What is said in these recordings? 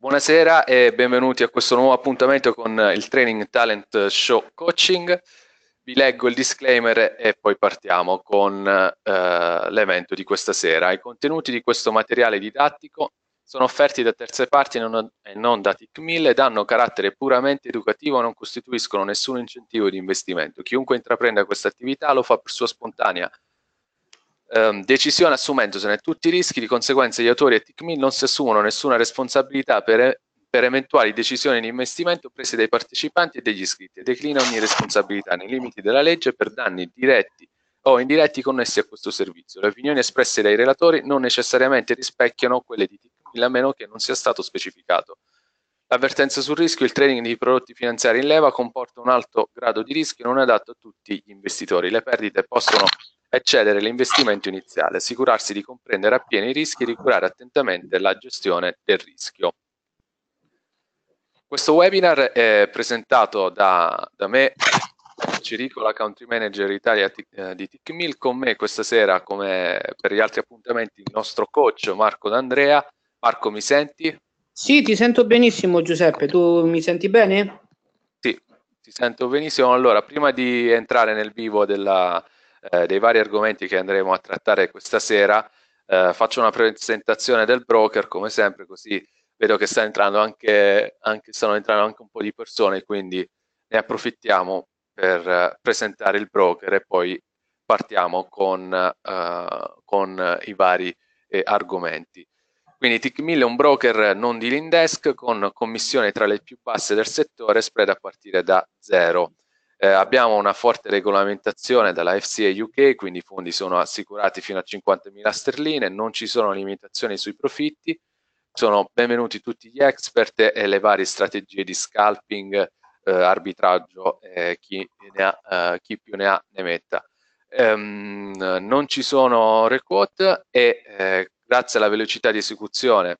Buonasera e benvenuti a questo nuovo appuntamento con il Training Talent Show Coaching. Vi leggo il disclaimer e poi partiamo con eh, l'evento di questa sera. I contenuti di questo materiale didattico sono offerti da terze parti non, e non da TICMIL 1000 ed hanno carattere puramente educativo e non costituiscono nessun incentivo di investimento. Chiunque intraprenda questa attività lo fa per sua spontanea Um, decisione assumendosene tutti i rischi, di conseguenza gli autori e TICMIL non si assumono nessuna responsabilità per, per eventuali decisioni di investimento prese dai partecipanti e degli iscritti e declina ogni responsabilità nei limiti della legge per danni diretti o indiretti connessi a questo servizio. Le opinioni espresse dai relatori non necessariamente rispecchiano quelle di TICMIL a meno che non sia stato specificato. L'avvertenza sul rischio, il trading di prodotti finanziari in leva comporta un alto grado di rischio e non è adatto a tutti gli investitori. Le perdite possono è cedere l'investimento iniziale, assicurarsi di comprendere appieno i rischi e di curare attentamente la gestione del rischio. Questo webinar è presentato da, da me, Ciricola, Country Manager Italia eh, di TickMill, con me questa sera, come per gli altri appuntamenti, il nostro coach Marco D'Andrea. Marco, mi senti? Sì, ti sento benissimo Giuseppe, tu mi senti bene? Sì, ti sento benissimo. Allora, prima di entrare nel vivo della, eh, dei vari argomenti che andremo a trattare questa sera. Eh, faccio una presentazione del broker come sempre, così vedo che sta entrando anche, anche, stanno entrando anche un po' di persone, quindi ne approfittiamo per eh, presentare il broker e poi partiamo con, eh, con i vari eh, argomenti. Quindi TIC1000 è un broker non dealing desk con commissioni tra le più basse del settore spread a partire da zero. Eh, abbiamo una forte regolamentazione dalla FCA UK, quindi i fondi sono assicurati fino a 50.000 sterline, non ci sono limitazioni sui profitti, sono benvenuti tutti gli expert e le varie strategie di scalping, eh, arbitraggio, eh, chi, ha, eh, chi, più ne ha ne metta. Um, non ci sono requote e eh, grazie alla velocità di esecuzione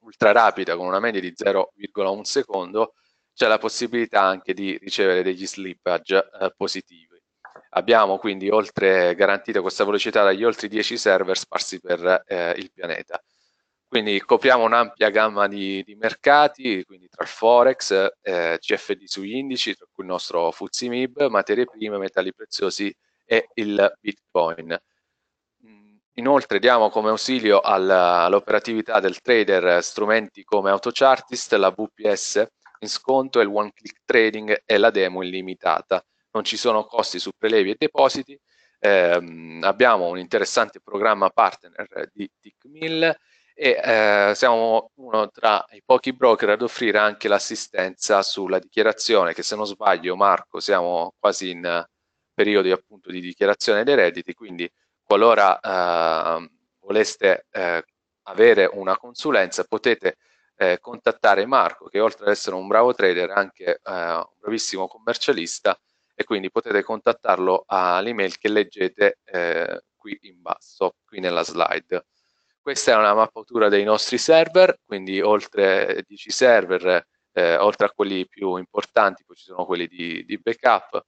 ultra rapida con una media di 0,1 secondo c'è la possibilità anche di ricevere degli slippage eh, positivi. Abbiamo quindi oltre, garantito questa velocità dagli oltre 10 server sparsi per eh, il pianeta. Quindi copriamo un'ampia gamma di, di, mercati, quindi tra il Forex, eh, CFD sugli indici, tra cui il nostro Fuzzi MIB, materie prime, metalli preziosi e il Bitcoin. Mm, inoltre diamo come ausilio all'operatività del trader strumenti come AutoChartist, la VPS, in sconto e il one click trading e la demo illimitata. Non ci sono costi su prelevi e depositi. Eh, abbiamo un interessante programma partner di TICMIL e eh, siamo uno tra i pochi broker ad offrire anche l'assistenza sulla dichiarazione che se non sbaglio Marco siamo quasi in periodo appunto di dichiarazione dei redditi quindi qualora ehm, eh, voleste avere una consulenza potete eh, contattare Marco, che oltre ad essere un bravo trader è anche eh, un bravissimo commercialista e quindi potete contattarlo all'email che leggete eh, qui in basso, qui nella slide. Questa è una mappatura dei nostri server, quindi oltre 10 server, eh, oltre a quelli più importanti, poi ci sono quelli di, di backup.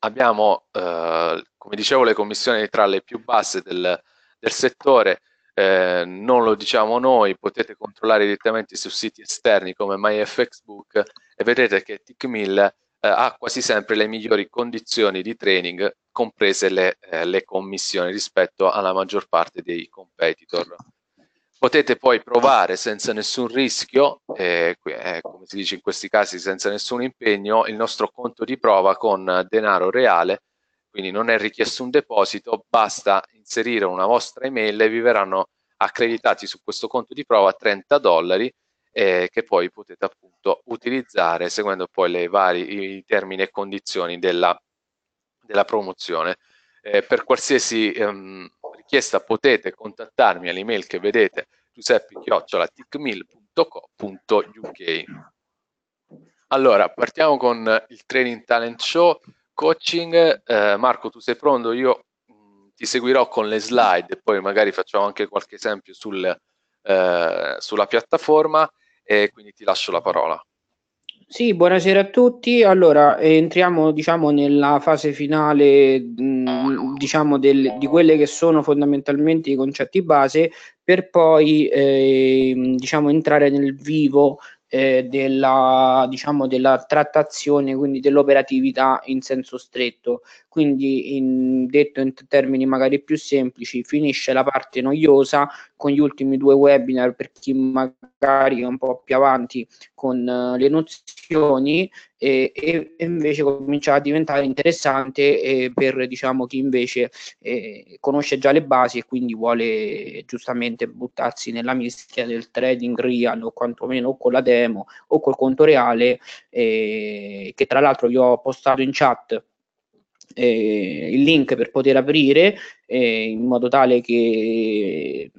Abbiamo, eh, come dicevo, le commissioni tra le più basse del, del settore, eh, non lo diciamo noi, potete controllare direttamente su siti esterni come MyFXBook e vedrete che TICMIL eh, ha quasi sempre le migliori condizioni di training, comprese le, eh, le commissioni rispetto alla maggior parte dei competitor. Potete poi provare senza nessun rischio, eh, eh come si dice in questi casi senza nessun impegno, il nostro conto di prova con denaro reale quindi non è richiesto un deposito, basta inserire una vostra email e vi verranno accreditati su questo conto di prova 30 dollari eh, che poi potete appunto utilizzare seguendo poi le vari, i termini e condizioni della, della promozione. Eh, per qualsiasi ehm, richiesta potete contattarmi all'email che vedete giuseppi.ticmil.co.uk Allora, partiamo con il Training Talent Show coaching. Eh, Marco, tu sei pronto? Io mh, mm, ti seguirò con le slide e poi magari facciamo anche qualche esempio sul, eh, sulla piattaforma e quindi ti lascio la parola. Sì, buonasera a tutti. Allora, entriamo diciamo, nella fase finale mm, diciamo, del, di quelle che sono fondamentalmente i concetti base per poi eh, diciamo, entrare nel vivo eh, della, diciamo, della trattazione, quindi dell'operatività in senso stretto. Quindi, in, detto in termini magari più semplici, finisce la parte noiosa con gli ultimi due webinar per chi magari è un po' più avanti con eh, le nozioni e, e, invece comincia a diventare interessante eh, per diciamo, chi invece eh, conosce già le basi e quindi vuole giustamente buttarsi nella mischia del trading real o quantomeno con la demo o col conto reale eh, che tra l'altro vi ho postato in chat eh, il link per poter aprire eh, in modo tale che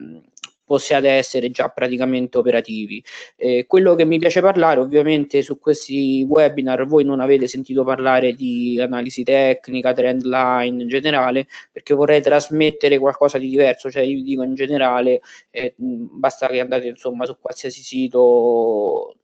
possiate essere già praticamente operativi. Eh, quello che mi piace parlare, ovviamente su questi webinar voi non avete sentito parlare di analisi tecnica, trend line in generale, perché vorrei trasmettere qualcosa di diverso, cioè io dico in generale, eh, basta che andate insomma su qualsiasi sito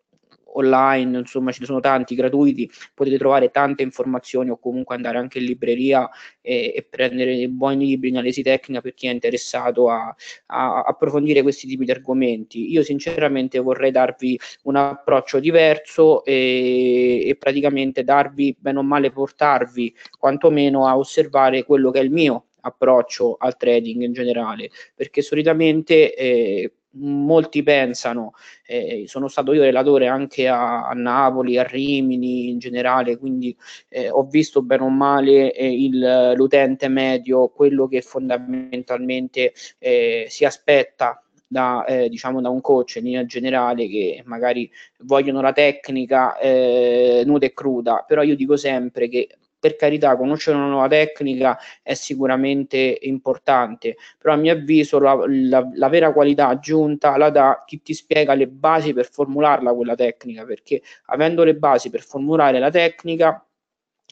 online, insomma ce ne sono tanti gratuiti, potete trovare tante informazioni o comunque andare anche in libreria e, e prendere buoni libri in analisi tecnica per chi è interessato a, a, approfondire questi tipi di argomenti. Io sinceramente vorrei darvi un approccio diverso e, e praticamente darvi, bene o male, portarvi quantomeno a osservare quello che è il mio approccio al trading in generale, perché solitamente... Eh, molti pensano, eh, sono stato io relatore anche a, a, Napoli, a Rimini in generale, quindi eh, ho visto bene o male eh, il, l'utente medio, quello che fondamentalmente eh, si aspetta da, eh, diciamo da un coach in linea generale che magari vogliono la tecnica eh, nuda e cruda, però io dico sempre che per carità conoscere una nuova tecnica è sicuramente importante, però a mio avviso la, la, la vera qualità aggiunta la dà chi ti spiega le basi per formularla quella tecnica, perché avendo le basi per formulare la tecnica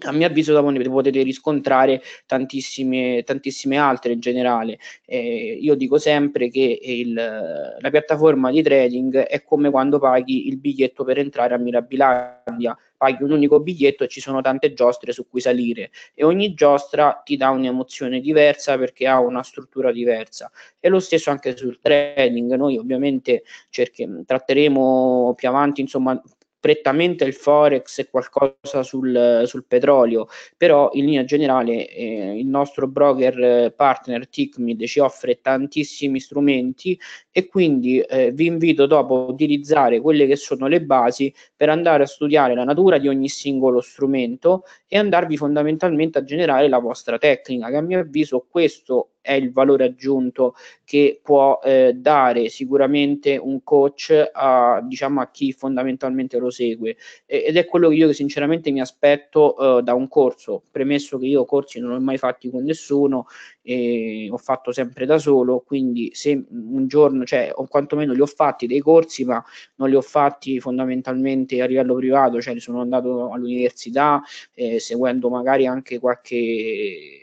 a mio avviso da potete riscontrare tantissime, tantissime altre in generale. Eh, io dico sempre che il, la piattaforma di trading è come quando paghi il biglietto per entrare a Mirabilandia, paghi un unico biglietto e ci sono tante giostre su cui salire e ogni giostra ti dà un'emozione diversa perché ha una struttura diversa. E lo stesso anche sul trading, noi ovviamente cercheremo, tratteremo più avanti insomma prettamente il forex e qualcosa sul, sul petrolio, però in linea generale eh, il nostro broker eh, partner TICMID ci offre tantissimi strumenti e quindi eh, vi invito dopo a utilizzare quelle che sono le basi per andare a studiare la natura di ogni singolo strumento e andarvi fondamentalmente a generare la vostra tecnica, che a mio avviso questo è il valore aggiunto che può eh, dare sicuramente un coach a, diciamo, a chi fondamentalmente lo segue e, ed è quello che io sinceramente mi aspetto eh, da un corso, premesso che io corsi non ho mai fatti con nessuno, eh, ho fatto sempre da solo, quindi se un giorno, cioè, o quantomeno li ho fatti dei corsi, ma non li ho fatti fondamentalmente a livello privato, cioè sono andato all'università, eh, seguendo magari anche qualche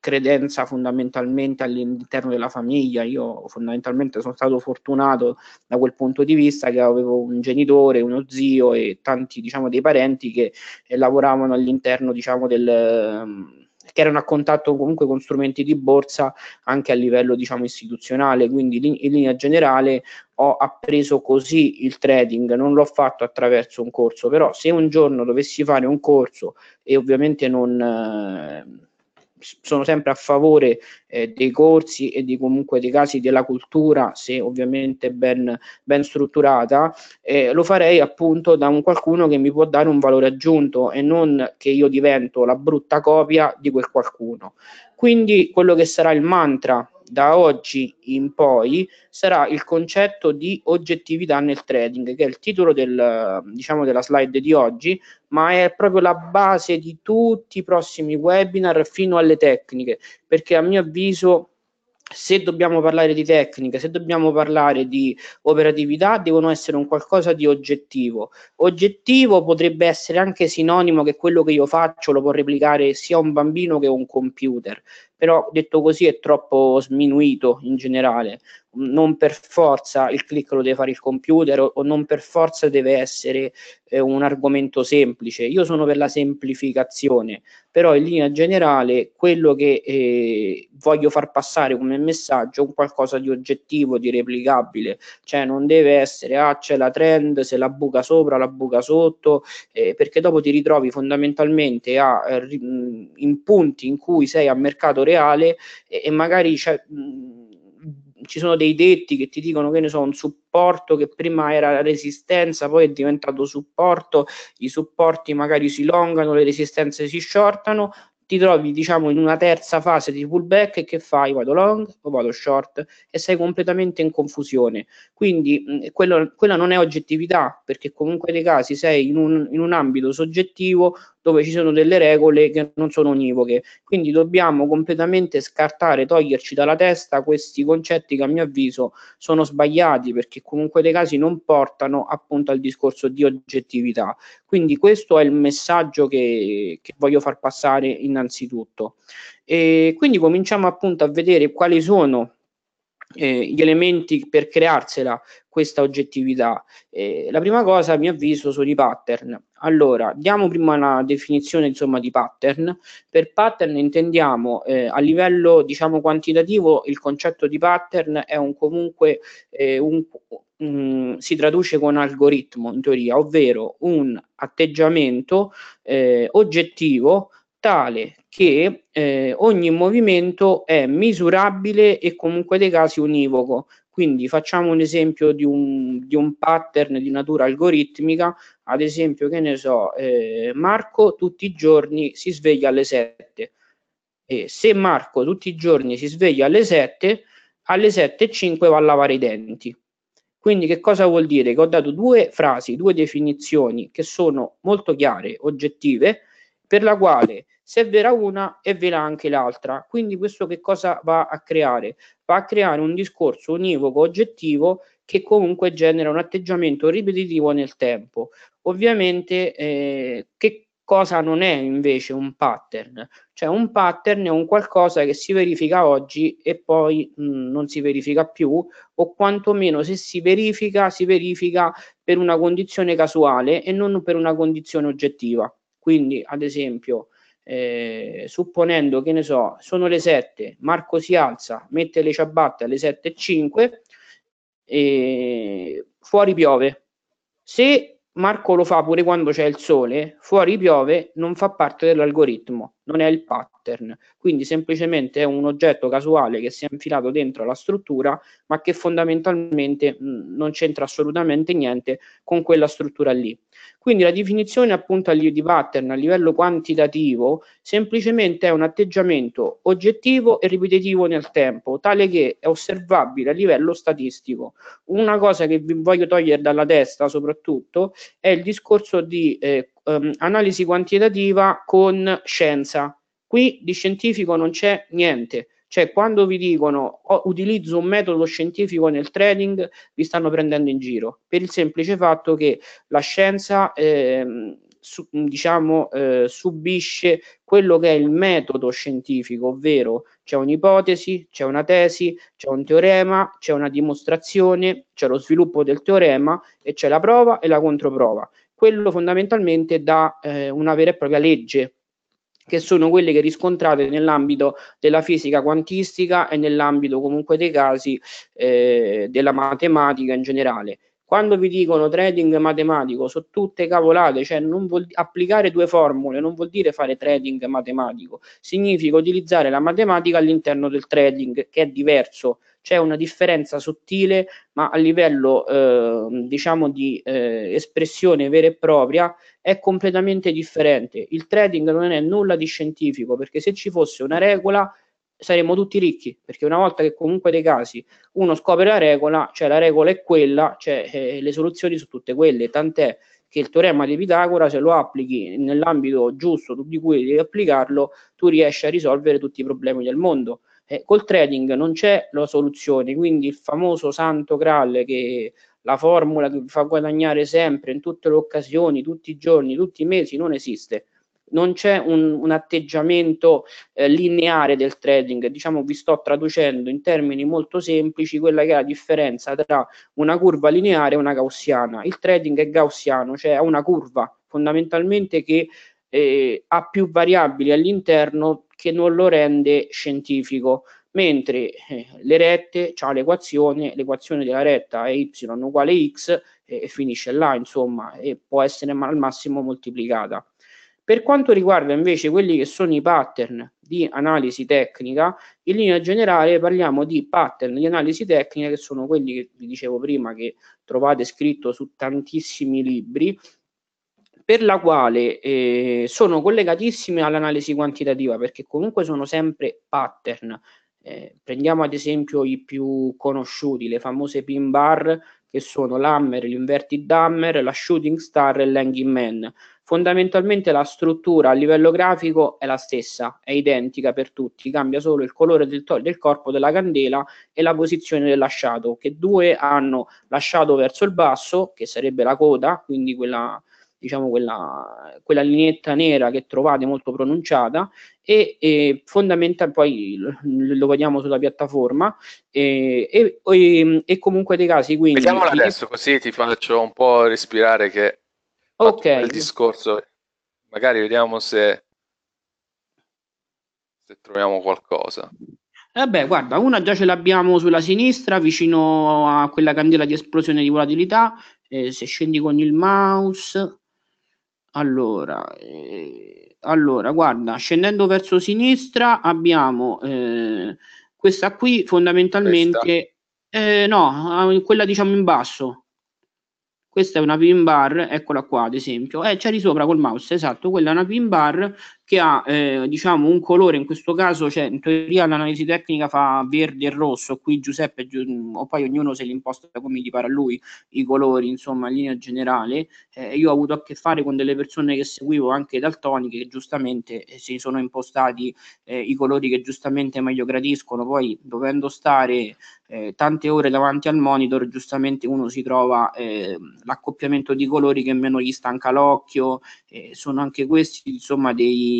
credenza fondamentalmente all'interno della famiglia. Io fondamentalmente sono stato fortunato da quel punto di vista che avevo un genitore, uno zio e tanti diciamo dei parenti che eh, lavoravano all'interno diciamo del mm, che erano a contatto comunque con strumenti di borsa anche a livello diciamo istituzionale, quindi in linea generale ho appreso così il trading, non l'ho fatto attraverso un corso, però se un giorno dovessi fare un corso e ovviamente non eh, sono sempre a favore eh, dei corsi e di comunque dei casi della cultura, se ovviamente ben, ben strutturata, eh, lo farei appunto da un qualcuno che mi può dare un valore aggiunto e non che io divento la brutta copia di quel qualcuno. Quindi quello che sarà il mantra da oggi in poi sarà il concetto di oggettività nel trading, che è il titolo del, diciamo, della slide di oggi, ma è proprio la base di tutti i prossimi webinar fino alle tecniche perché a mio avviso se dobbiamo parlare di tecnica, se dobbiamo parlare di operatività, devono essere un qualcosa di oggettivo. Oggettivo potrebbe essere anche sinonimo che quello che io faccio lo può replicare sia un bambino che un computer però detto così è troppo sminuito in generale. Non per forza il click lo deve fare il computer o, o non per forza deve essere eh, un argomento semplice. Io sono per la semplificazione, però in linea generale quello che eh, voglio far passare come messaggio è un qualcosa di oggettivo, di replicabile, cioè non deve essere ah c'è la trend, se la buca sopra, la buca sotto, eh, perché dopo ti ritrovi fondamentalmente a, eh, in punti in cui sei a mercato reale e, e magari cioè, mh, ci sono dei detti che ti dicono che ne so, un supporto che prima era resistenza, poi è diventato supporto, i supporti magari si longano, le resistenze si shortano, ti trovi diciamo in una terza fase di pullback e che fai? Vado long o vado short e sei completamente in confusione. Quindi mh, quello, quella non è oggettività perché comunque nei casi sei in un, in un ambito soggettivo dove ci sono delle regole che non sono univoche. Quindi dobbiamo completamente scartare, toglierci dalla testa questi concetti che a mio avviso sono sbagliati perché comunque dei casi non portano appunto al discorso di oggettività. Quindi questo è il messaggio che, che voglio far passare innanzitutto. E quindi cominciamo appunto a vedere quali sono eh, gli elementi per crearsela questa oggettività. Eh, la prima cosa, a mio avviso, sono i pattern. Allora, diamo prima una definizione insomma, di pattern. Per pattern intendiamo eh, a livello diciamo, quantitativo il concetto di pattern è un comunque eh, un, mh, mm, si traduce con algoritmo in teoria, ovvero un atteggiamento eh, oggettivo tale che eh, ogni movimento è misurabile e comunque dei casi univoco. Quindi facciamo un esempio di un, di un pattern di natura algoritmica, ad esempio che ne so, eh, Marco tutti i giorni si sveglia alle 7. E se Marco tutti i giorni si sveglia alle 7, alle 7.05 va a lavare i denti. Quindi che cosa vuol dire? Che ho dato due frasi, due definizioni che sono molto chiare, oggettive, per la quale se è vera una è vera anche l'altra. Quindi questo che cosa va a creare? Va a creare un discorso univoco, oggettivo, che comunque genera un atteggiamento ripetitivo nel tempo. Ovviamente eh, che cosa non è invece un pattern? Cioè un pattern è un qualcosa che si verifica oggi e poi mh, mm, non si verifica più o quantomeno se si verifica si verifica per una condizione casuale e non per una condizione oggettiva. Quindi, ad esempio, eh, supponendo che ne so, sono le 7, Marco si alza, mette le ciabatte alle 7.05 e fuori piove. Se Marco lo fa pure quando c'è il sole, fuori piove, non fa parte dell'algoritmo non è il pattern, quindi semplicemente è un oggetto casuale che si è infilato dentro la struttura, ma che fondamentalmente mh, mm, non c'entra assolutamente niente con quella struttura lì. Quindi la definizione appunto di pattern a livello quantitativo semplicemente è un atteggiamento oggettivo e ripetitivo nel tempo, tale che è osservabile a livello statistico. Una cosa che vi voglio togliere dalla testa soprattutto è il discorso di eh, ehm, analisi quantitativa con scienza. Qui di scientifico non c'è niente. Cioè, quando vi dicono oh, utilizzo un metodo scientifico nel trading, vi stanno prendendo in giro per il semplice fatto che la scienza ehm, su, diciamo, eh, subisce quello che è il metodo scientifico, ovvero c'è un'ipotesi, c'è una tesi, c'è un teorema, c'è una dimostrazione, c'è lo sviluppo del teorema e c'è la prova e la controprova quello fondamentalmente da eh, una vera e propria legge, che sono quelle che riscontrate nell'ambito della fisica quantistica e nell'ambito comunque dei casi eh, della matematica in generale. Quando vi dicono trading matematico, sono tutte cavolate, cioè non vuol, applicare due formule non vuol dire fare trading matematico, significa utilizzare la matematica all'interno del trading, che è diverso c'è una differenza sottile, ma a livello eh, diciamo di eh, espressione vera e propria è completamente differente. Il trading non è nulla di scientifico, perché se ci fosse una regola saremmo tutti ricchi, perché una volta che comunque dei casi uno scopre la regola, cioè la regola è quella, cioè eh, le soluzioni sono tutte quelle, tant'è che il teorema di Pitagora, se lo applichi nell'ambito giusto di cui devi applicarlo, tu riesci a risolvere tutti i problemi del mondo. Eh, col trading non c'è la soluzione, quindi il famoso santo graal che la formula che vi fa guadagnare sempre, in tutte le occasioni, tutti i giorni, tutti i mesi, non esiste. Non c'è un, un atteggiamento eh, lineare del trading, diciamo vi sto traducendo in termini molto semplici quella che è la differenza tra una curva lineare e una gaussiana. Il trading è gaussiano, cioè ha una curva fondamentalmente che eh, ha più variabili all'interno che non lo rende scientifico, mentre eh, le rette ha l'equazione, l'equazione della retta è y uguale x eh, e finisce là, insomma, e può essere al massimo moltiplicata. Per quanto riguarda invece quelli che sono i pattern di analisi tecnica, in linea generale parliamo di pattern di analisi tecnica che sono quelli che vi dicevo prima che trovate scritto su tantissimi libri per la quale eh, sono collegatissime all'analisi quantitativa perché comunque sono sempre pattern. Eh, prendiamo ad esempio i più conosciuti, le famose pin bar che sono l'hammer, l'inverted hammer, la shooting star e l'hanging man. Fondamentalmente la struttura a livello grafico è la stessa, è identica per tutti, cambia solo il colore del, to- del corpo della candela e la posizione della shadow, che due hanno la shadow verso il basso, che sarebbe la coda, quindi quella diciamo quella, quella lineetta nera che trovate molto pronunciata e, e fondamentalmente poi lo, lo vediamo sulla piattaforma e, e, e, e comunque dei casi quindi vediamola adesso così ti faccio un po' respirare che ok il discorso magari vediamo se se troviamo qualcosa Vabbè, guarda, una già ce l'abbiamo sulla sinistra, vicino a quella candela di esplosione di volatilità. Eh, se scendi con il mouse, allora, eh, allora, guarda, scendendo verso sinistra abbiamo eh, questa qui fondamentalmente, eh, no, ah, quella diciamo in basso. Questa è una pin bar, eccola qua ad esempio. Eh, c'è di sopra col mouse, esatto, quella è una pin bar che ha eh, diciamo un colore, in questo caso cioè, in teoria l'analisi tecnica fa verde e rosso, qui Giuseppe o poi ognuno se li imposta come gli pare a lui i colori insomma in linea generale, eh, io ho avuto a che fare con delle persone che seguivo anche daltoniche che giustamente eh, si sono impostati eh, i colori che giustamente meglio gradiscono, poi dovendo stare eh, tante ore davanti al monitor giustamente uno si trova ehm, l'accoppiamento di colori che meno gli stanca l'occhio, eh, sono anche questi insomma dei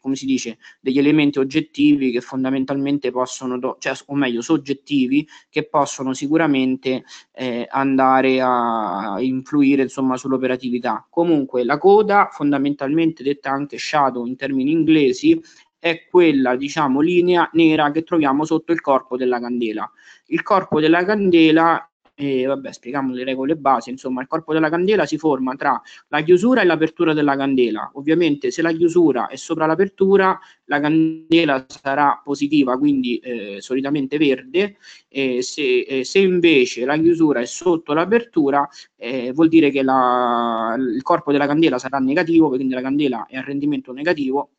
come si dice, degli elementi oggettivi che fondamentalmente possono, do, cioè, o meglio, soggettivi che possono sicuramente eh, andare a influire insomma, sull'operatività. Comunque la coda, fondamentalmente detta anche shadow in termini inglesi, è quella diciamo linea nera che troviamo sotto il corpo della candela. Il corpo della candela e vabbè, spieghiamo le regole base, insomma il corpo della candela si forma tra la chiusura e l'apertura della candela, ovviamente se la chiusura è sopra l'apertura la candela sarà positiva, quindi eh, solitamente verde, eh, se, eh, se, invece la chiusura è sotto l'apertura eh, vuol dire che la, il corpo della candela sarà negativo, quindi la candela è a rendimento negativo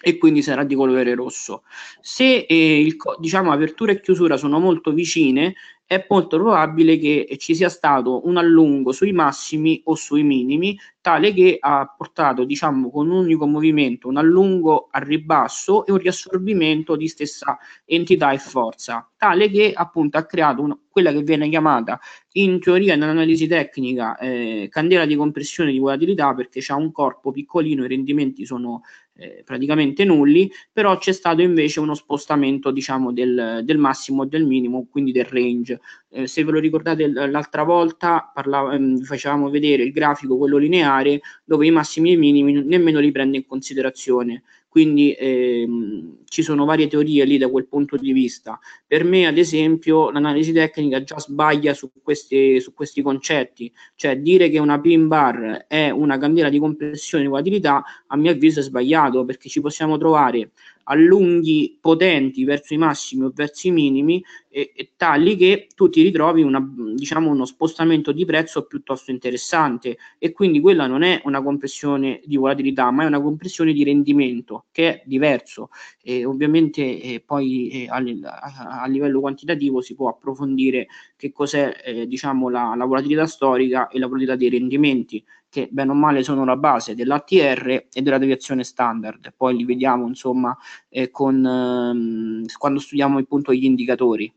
e quindi sarà di colore rosso. Se eh, il, diciamo apertura e chiusura sono molto vicine, è molto probabile che ci sia stato un allungo sui massimi o sui minimi tale che ha portato diciamo, con un unico movimento un allungo al ribasso e un riassorbimento di stessa entità e forza, tale che appunto ha creato una, quella che viene chiamata in teoria in analisi tecnica eh, candela di compressione di volatilità perché c'è un corpo piccolino, i rendimenti sono eh, praticamente nulli, però c'è stato invece uno spostamento diciamo, del, del massimo e del minimo, quindi del range. Eh, se ve lo ricordate l'altra volta parlavo, ehm, facevamo vedere il grafico, quello lineare, regolare dove i massimi e i minimi nemmeno li prende in considerazione. Quindi ehm, ci sono varie teorie lì da quel punto di vista. Per me, ad esempio, l'analisi tecnica già sbaglia su questi, su questi concetti, cioè dire che una pin bar è una candela di compressione e volatilità, a mio avviso è sbagliato perché ci possiamo trovare allunghi potenti verso i massimi o verso i minimi e, e tali che tu ti ritrovi una, diciamo, uno spostamento di prezzo piuttosto interessante e quindi quella non è una compressione di volatilità ma è una compressione di rendimento che è diverso e ovviamente eh, poi eh, a, a, a, livello quantitativo si può approfondire che cos'è eh, diciamo, la, la volatilità storica e la volatilità dei rendimenti che bene o male sono la base dell'ATR e della deviazione standard. Poi li vediamo insomma eh, con, ehm, quando studiamo appunto gli indicatori.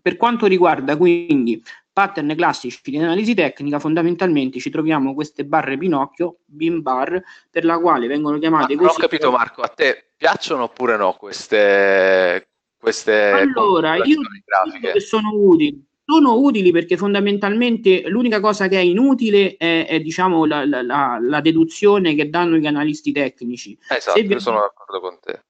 Per quanto riguarda quindi pattern classici di analisi tecnica, fondamentalmente ci troviamo queste barre Pinocchio, BIM bar, per la quale vengono chiamate ah, così. Non ho capito Marco, a te piacciono oppure no queste... queste allora, io grafiche? che sono utili sono utili perché fondamentalmente l'unica cosa che è inutile è, è diciamo la, la, la, deduzione che danno gli analisti tecnici. Esatto, Se... sono d'accordo con te.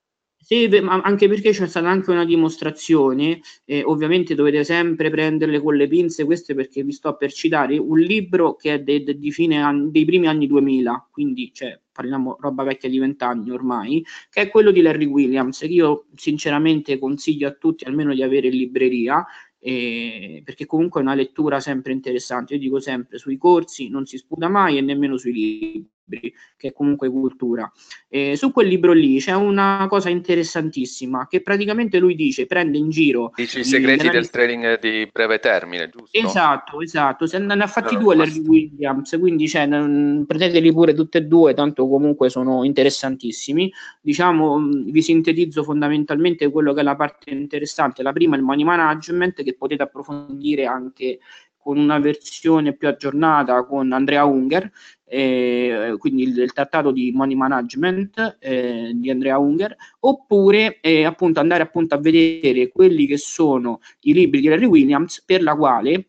ma anche perché c'è stata anche una dimostrazione, eh, ovviamente dovete sempre prenderle con le pinze, queste perché vi sto per citare un libro che è de, de, de anni, dei primi anni 2000, quindi cioè, parliamo roba vecchia di vent'anni ormai, che è quello di Larry Williams, che io sinceramente consiglio a tutti almeno di avere in libreria, eh, perché comunque è una lettura sempre interessante. Io dico sempre sui corsi non si sputa mai e nemmeno sui libri che è comunque cultura. E su quel libro lì c'è una cosa interessantissima che praticamente lui dice, prende in giro... Dici i segreti del trading di breve termine, giusto? Esatto, esatto, se ne ha fatti no, due Larry Williams, quindi cioè, prendeteli pure tutti e due, tanto comunque sono interessantissimi. Diciamo, mm, vi sintetizzo fondamentalmente quello che è la parte interessante. La prima è il money management, che potete approfondire anche con una versione più aggiornata con Andrea Unger eh, quindi il, il, trattato di money management eh, di Andrea Unger, oppure eh, appunto andare appunto a vedere quelli che sono i libri di Larry Williams per la quale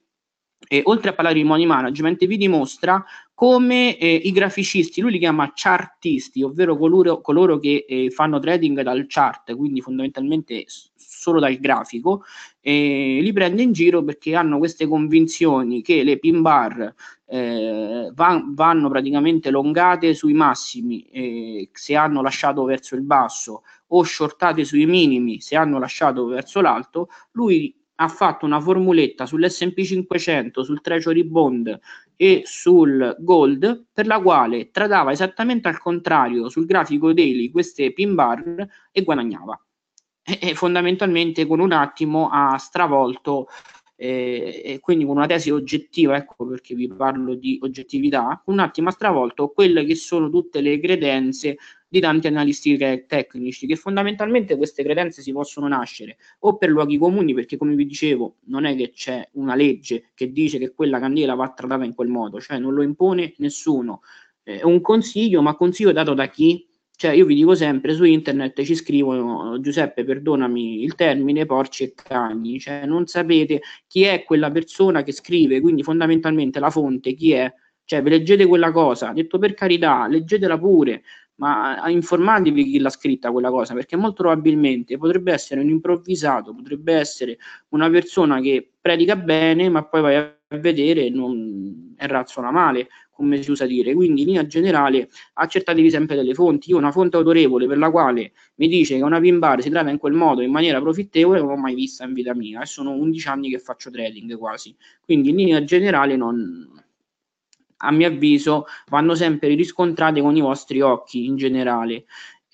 e, oltre a parlare di money management, vi dimostra come eh, i graficisti, lui li chiama chartisti, ovvero coloro, coloro che eh, fanno trading dal chart, quindi fondamentalmente solo dal grafico, eh, li prende in giro perché hanno queste convinzioni che le pin bar eh, van, vanno praticamente longate sui massimi eh, se hanno lasciato verso il basso o shortate sui minimi se hanno lasciato verso l'alto. Lui ha fatto una formuletta sull'S&P 500, sul Treasury Bond e sul Gold, per la quale tradava esattamente al contrario sul grafico daily queste pin bar e guadagnava. E, e fondamentalmente con un attimo ha stravolto, eh, e quindi con una tesi oggettiva, ecco perché vi parlo di oggettività, un attimo ha stravolto quelle che sono tutte le credenze di tanti analisti tecnici, che fondamentalmente queste credenze si possono nascere o per luoghi comuni, perché come vi dicevo non è che c'è una legge che dice che quella candela va trattata in quel modo, cioè non lo impone nessuno. Eh, è un consiglio, ma consiglio dato da chi? Cioè io vi dico sempre, su internet ci scrivono, Giuseppe perdonami il termine, porci e cagni, cioè non sapete chi è quella persona che scrive, quindi fondamentalmente la fonte chi è, cioè vi leggete quella cosa, detto per carità, leggetela pure, ma informatevi chi l'ha scritta quella cosa, perché molto probabilmente potrebbe essere un improvvisato, potrebbe essere una persona che predica bene, ma poi vai a vedere non è razzola male, come si usa dire. Quindi, in linea generale, accertatevi sempre delle fonti. Io una fonte autorevole per la quale mi dice che una pin bar si tratta in quel modo in maniera profittevole non l'ho mai vista in vita mia e sono 11 anni che faccio trading quasi. Quindi, in linea generale, non, a mio avviso vanno sempre riscontrate con i vostri occhi in generale.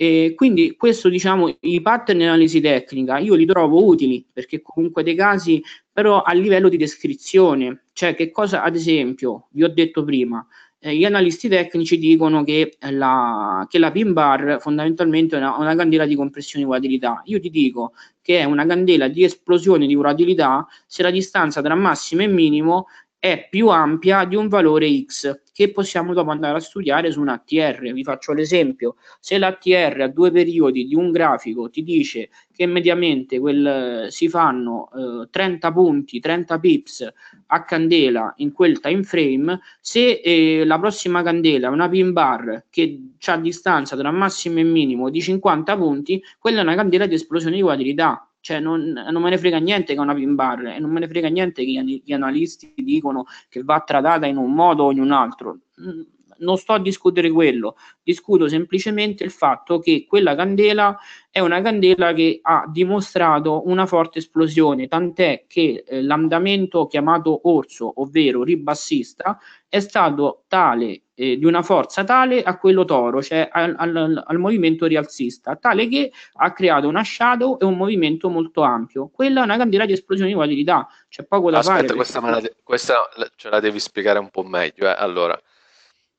E quindi questo diciamo i pattern di analisi tecnica io li trovo utili perché comunque dei casi però a livello di descrizione, cioè che cosa ad esempio vi ho detto prima, eh, gli analisti tecnici dicono che la, che la pin bar fondamentalmente è una, una, candela di compressione di volatilità. Io ti dico che è una candela di esplosione di volatilità se la distanza tra massimo e minimo è più ampia di un valore x che possiamo dopo andare a studiare su un ATR. Vi faccio l'esempio, se l'ATR a due periodi di un grafico ti dice che mediamente quel, eh, si fanno eh, 30 punti, 30 pips a candela in quel time frame, se eh, la prossima candela è una pin bar che ha distanza tra massimo e minimo di 50 punti, quella è una candela di esplosione di quadrità cioè non, non, me ne frega niente che è una pin bar e non me ne frega niente che gli, gli analisti dicono che va trattata in un modo o in un altro. Mm, non sto a discutere quello, discuto semplicemente il fatto che quella candela è una candela che ha dimostrato una forte esplosione, tant'è che eh, l'andamento chiamato orso, ovvero ribassista, è stato tale eh, di una forza tale a quello toro, cioè al, al, al, movimento rialzista, tale che ha creato una shadow e un movimento molto ampio. Quella è una candela di esplosione di volatilità, c'è poco da Aspetta, fare. Aspetta, questa, perché... questa ce la devi spiegare un po' meglio. Eh? Allora,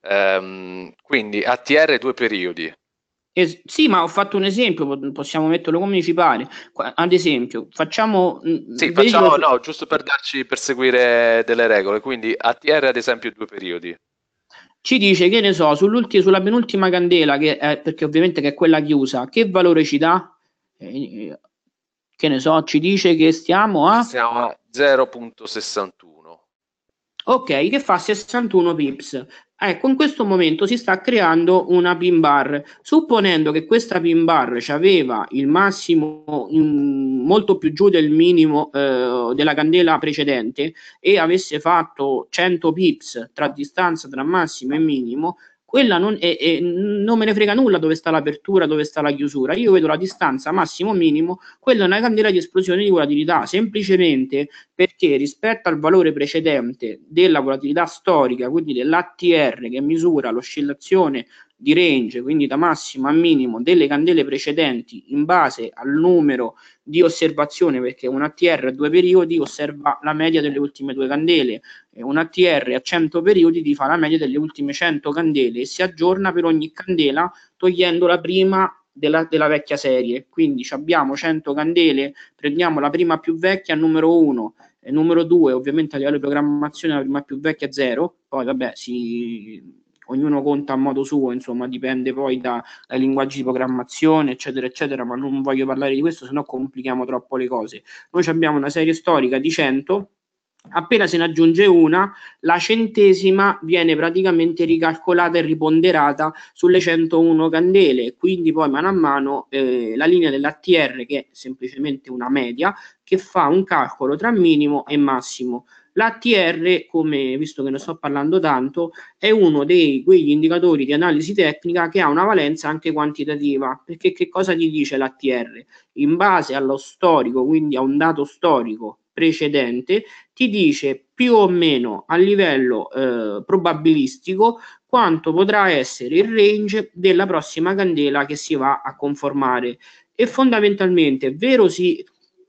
ehm, quindi ATR due periodi. Eh, sì, ma ho fatto un esempio, possiamo metterlo come ci pare. Ad esempio, facciamo... Mm, sì, facciamo, veicolo... no, giusto per darci, per seguire delle regole. Quindi ATR ad esempio due periodi ci dice che ne so sulla penultima candela che è, perché ovviamente che è quella chiusa che valore ci dà eh, che ne so ci dice che stiamo a stiamo a 0.61 ok che fa 61 pips Ecco, in questo momento si sta creando una pin bar. Supponendo che questa pin bar ci aveva il massimo in, molto più giù del minimo eh, della candela precedente e avesse fatto 100 pips tra distanza tra massimo e minimo, quella non, è, è, non me ne frega nulla dove sta l'apertura, dove sta la chiusura. Io vedo la distanza massimo minimo, quella è una candela di esplosione di volatilità, semplicemente perché rispetto al valore precedente della volatilità storica, quindi dell'ATR che misura l'oscillazione di range, quindi da massimo a minimo, delle candele precedenti in base al numero di osservazione, perché un ATR a due periodi osserva la media delle ultime due candele, e un ATR a 100 periodi ti fa la media delle ultime 100 candele e si aggiorna per ogni candela togliendo la prima della, della, vecchia serie. Quindi abbiamo 100 candele, prendiamo la prima più vecchia, numero 1, e numero 2, ovviamente a livello di programmazione la prima più vecchia 0, poi vabbè si ognuno conta a modo suo, insomma, dipende poi da, dai linguaggi di programmazione, eccetera, eccetera, ma non voglio parlare di questo, sennò complichiamo troppo le cose. Noi abbiamo una serie storica di 100 appena se ne aggiunge una, la centesima viene praticamente ricalcolata e riponderata sulle 101 candele, quindi poi mano a mano eh, la linea dell'ATR che è semplicemente una media che fa un calcolo tra minimo e massimo. L'ATR, come, visto che ne sto parlando tanto, è uno dei quegli indicatori di analisi tecnica che ha una valenza anche quantitativa, perché che cosa gli dice l'ATR? In base allo storico, quindi a un dato storico precedente, ti dice più o meno a livello eh, probabilistico quanto potrà essere il range della prossima candela che si va a conformare e fondamentalmente vero verosi,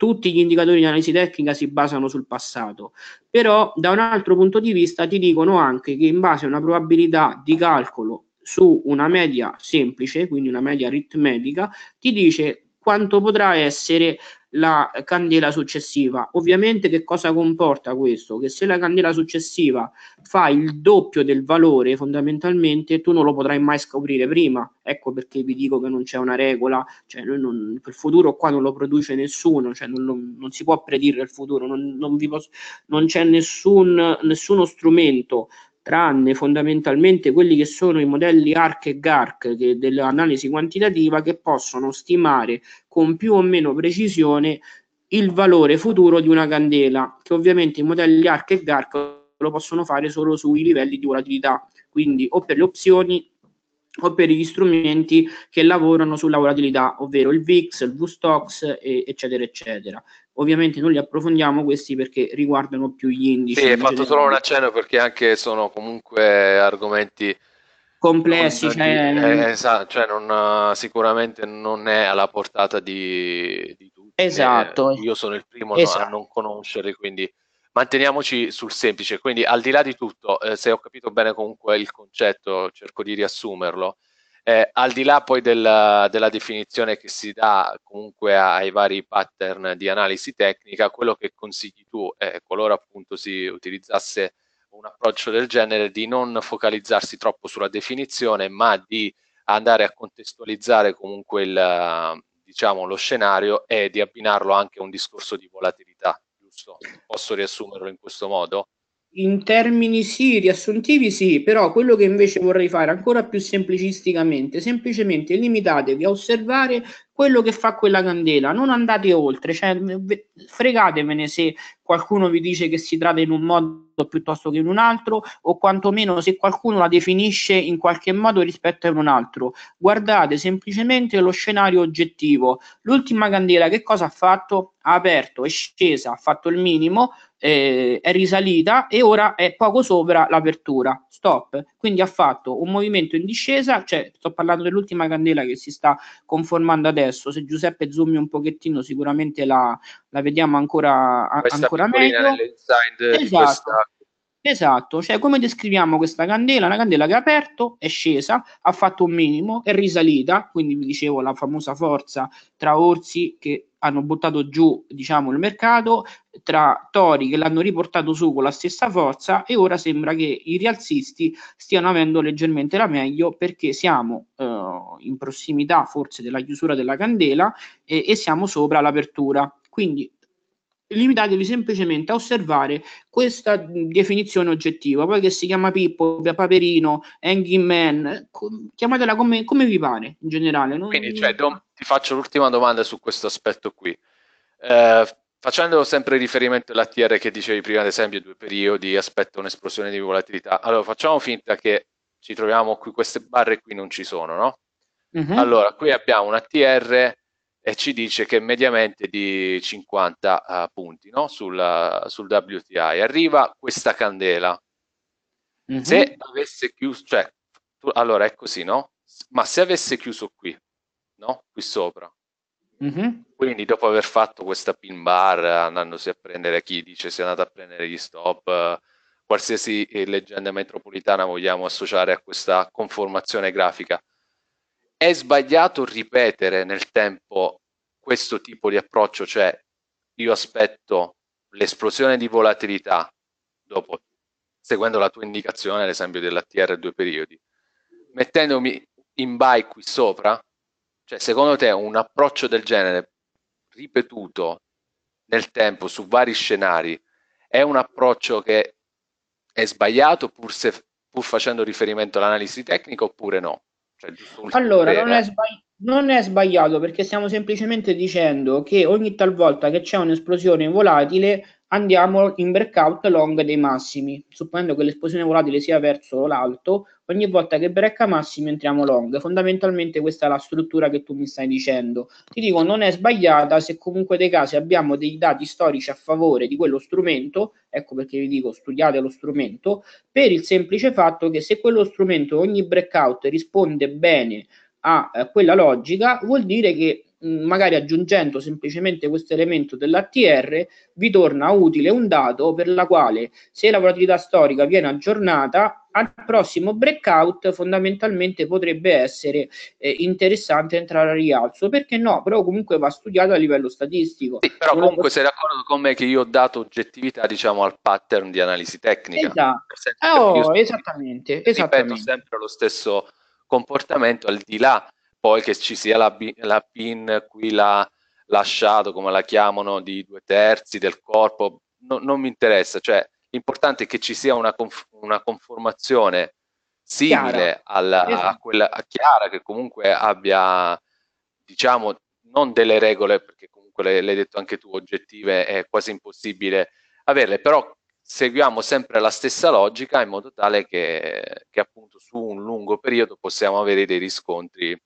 tutti gli indicatori di analisi tecnica si basano sul passato, però da un altro punto di vista ti dicono anche che in base a una probabilità di calcolo su una media semplice, quindi una media aritmetica, ti dice quanto potrà essere la candela successiva. Ovviamente che cosa comporta questo? Che se la candela successiva fa il doppio del valore fondamentalmente tu non lo potrai mai scoprire prima. Ecco perché vi dico che non c'è una regola, cioè non, il futuro qua non lo produce nessuno, cioè non, non, non si può predire il futuro, non, vi posso, non c'è nessun, nessuno strumento tranne fondamentalmente quelli che sono i modelli ARC e GARC che dell'analisi quantitativa che possono stimare con più o meno precisione il valore futuro di una candela, che ovviamente i modelli ARC e GARC lo possono fare solo sui livelli di volatilità, quindi o per le opzioni o per gli strumenti che lavorano sulla volatilità, ovvero il VIX, il VSTOX, eccetera, eccetera. Ovviamente non li approfondiamo questi perché riguardano più gli indici. Sì, hai fatto solo un accenno perché anche sono comunque argomenti complessi. Non, cioè... Eh, esatto, cioè non, eh, sicuramente non è alla portata di, di tutti. Eh, esatto. Eh, io sono il primo esatto. a non conoscere, quindi manteniamoci sul semplice. Quindi al di là di tutto, eh, se ho capito bene comunque il concetto, cerco di riassumerlo. Eh, al di là poi della, della, definizione che si dà comunque ai vari pattern di analisi tecnica, quello che consigli tu, eh, qualora appunto si utilizzasse un approccio del genere, di non focalizzarsi troppo sulla definizione, ma di andare a contestualizzare comunque il, diciamo, lo scenario e di abbinarlo anche a un discorso di volatilità, giusto? Posso riassumerlo in questo modo? In termini sì, riassuntivi sì, però quello che invece vorrei fare ancora più semplicisticamente, semplicemente limitatevi a osservare quello che fa quella candela, non andate oltre, cioè, fregatevene se qualcuno vi dice che si tratta in un modo piuttosto che in un altro o quantomeno se qualcuno la definisce in qualche modo rispetto a un altro. Guardate semplicemente lo scenario oggettivo. L'ultima candela che cosa ha fatto? Ha aperto, è scesa, ha fatto il minimo, eh, è risalita e ora è poco sopra l'apertura. Stop. Quindi ha fatto un movimento in discesa, cioè sto parlando dell'ultima candela che si sta conformando adesso. Se Giuseppe zoomi un pochettino, sicuramente la, la vediamo ancora, a, ancora meglio. Esatto. Questa Esatto, cioè come descriviamo questa candela? Una candela che ha aperto, è scesa, ha fatto un minimo, è risalita, quindi vi dicevo la famosa forza tra orsi che hanno buttato giù diciamo, il mercato, tra tori che l'hanno riportato su con la stessa forza e ora sembra che i rialzisti stiano avendo leggermente la meglio perché siamo eh, in prossimità forse della chiusura della candela e, e siamo sopra l'apertura. Quindi limitatevi semplicemente a osservare questa definizione oggettiva, poi che si chiama Pippo, Paperino, Hanging Man, chiamatela come, come, vi pare in generale. Non... Quindi cioè, Dom, ti faccio l'ultima domanda su questo aspetto qui. Eh, facendo sempre riferimento all'ATR che dicevi prima, ad esempio, due periodi, aspetto un'esplosione di volatilità. Allora, facciamo finta che ci troviamo qui, queste barre qui non ci sono, no? Mm-hmm. Allora, qui abbiamo un ATR e ci dice che mediamente di 50 uh, eh, punti no? sul, sul, WTI. Arriva questa candela. Mm-hmm. Se avesse chiuso, cioè, tu, allora è così, no? Ma se avesse chiuso qui, no? Qui sopra. Mm-hmm. Quindi dopo aver fatto questa pin bar, andandosi a prendere chi dice si è andato a prendere gli stop, eh, qualsiasi leggenda metropolitana vogliamo associare a questa conformazione grafica, è sbagliato ripetere nel tempo questo tipo di approccio, cioè io aspetto l'esplosione di volatilità dopo, seguendo la tua indicazione, ad esempio l'esempio dell'ATR due periodi, mettendomi in buy qui sopra, cioè secondo te un approccio del genere ripetuto nel tempo su vari scenari è un approccio che è sbagliato pur, se, pur facendo riferimento all'analisi tecnica oppure no? Cioè, allora, non è, sbagli- non è, sbagliato perché stiamo semplicemente dicendo che ogni talvolta che c'è un'esplosione volatile andiamo in breakout long dei massimi. Supponendo che l'esposizione volatile sia verso l'alto, ogni volta che break a massimi entriamo long. Fondamentalmente questa è la struttura che tu mi stai dicendo. Ti dico, non è sbagliata se comunque dei casi abbiamo dei dati storici a favore di quello strumento, ecco perché vi dico studiate lo strumento, per il semplice fatto che se quello strumento ogni breakout risponde bene a eh, quella logica, vuol dire che Mm, magari aggiungendo semplicemente questo elemento dell'ATR vi torna utile un dato per la quale se la volatilità storica viene aggiornata al prossimo breakout fondamentalmente potrebbe essere eh, interessante entrare a rialzo perché no però comunque va studiato a livello statistico sì, però non comunque posso... sei d'accordo con me che io ho dato oggettività diciamo al pattern di analisi tecnica esatto. Senso, oh, esattamente, esattamente ripeto sempre lo stesso comportamento al di là poi che ci sia la, la pin qui la lasciato, come la chiamano, di due terzi del corpo, no, non mi interessa, cioè l'importante è che ci sia una, conf- una conformazione simile Alla, esatto. a quella a chiara che comunque abbia, diciamo, non delle regole, perché comunque l'hai detto anche tu, oggettive è quasi impossibile averle, però seguiamo sempre la stessa logica in modo tale che, che appunto su un lungo periodo possiamo avere dei riscontri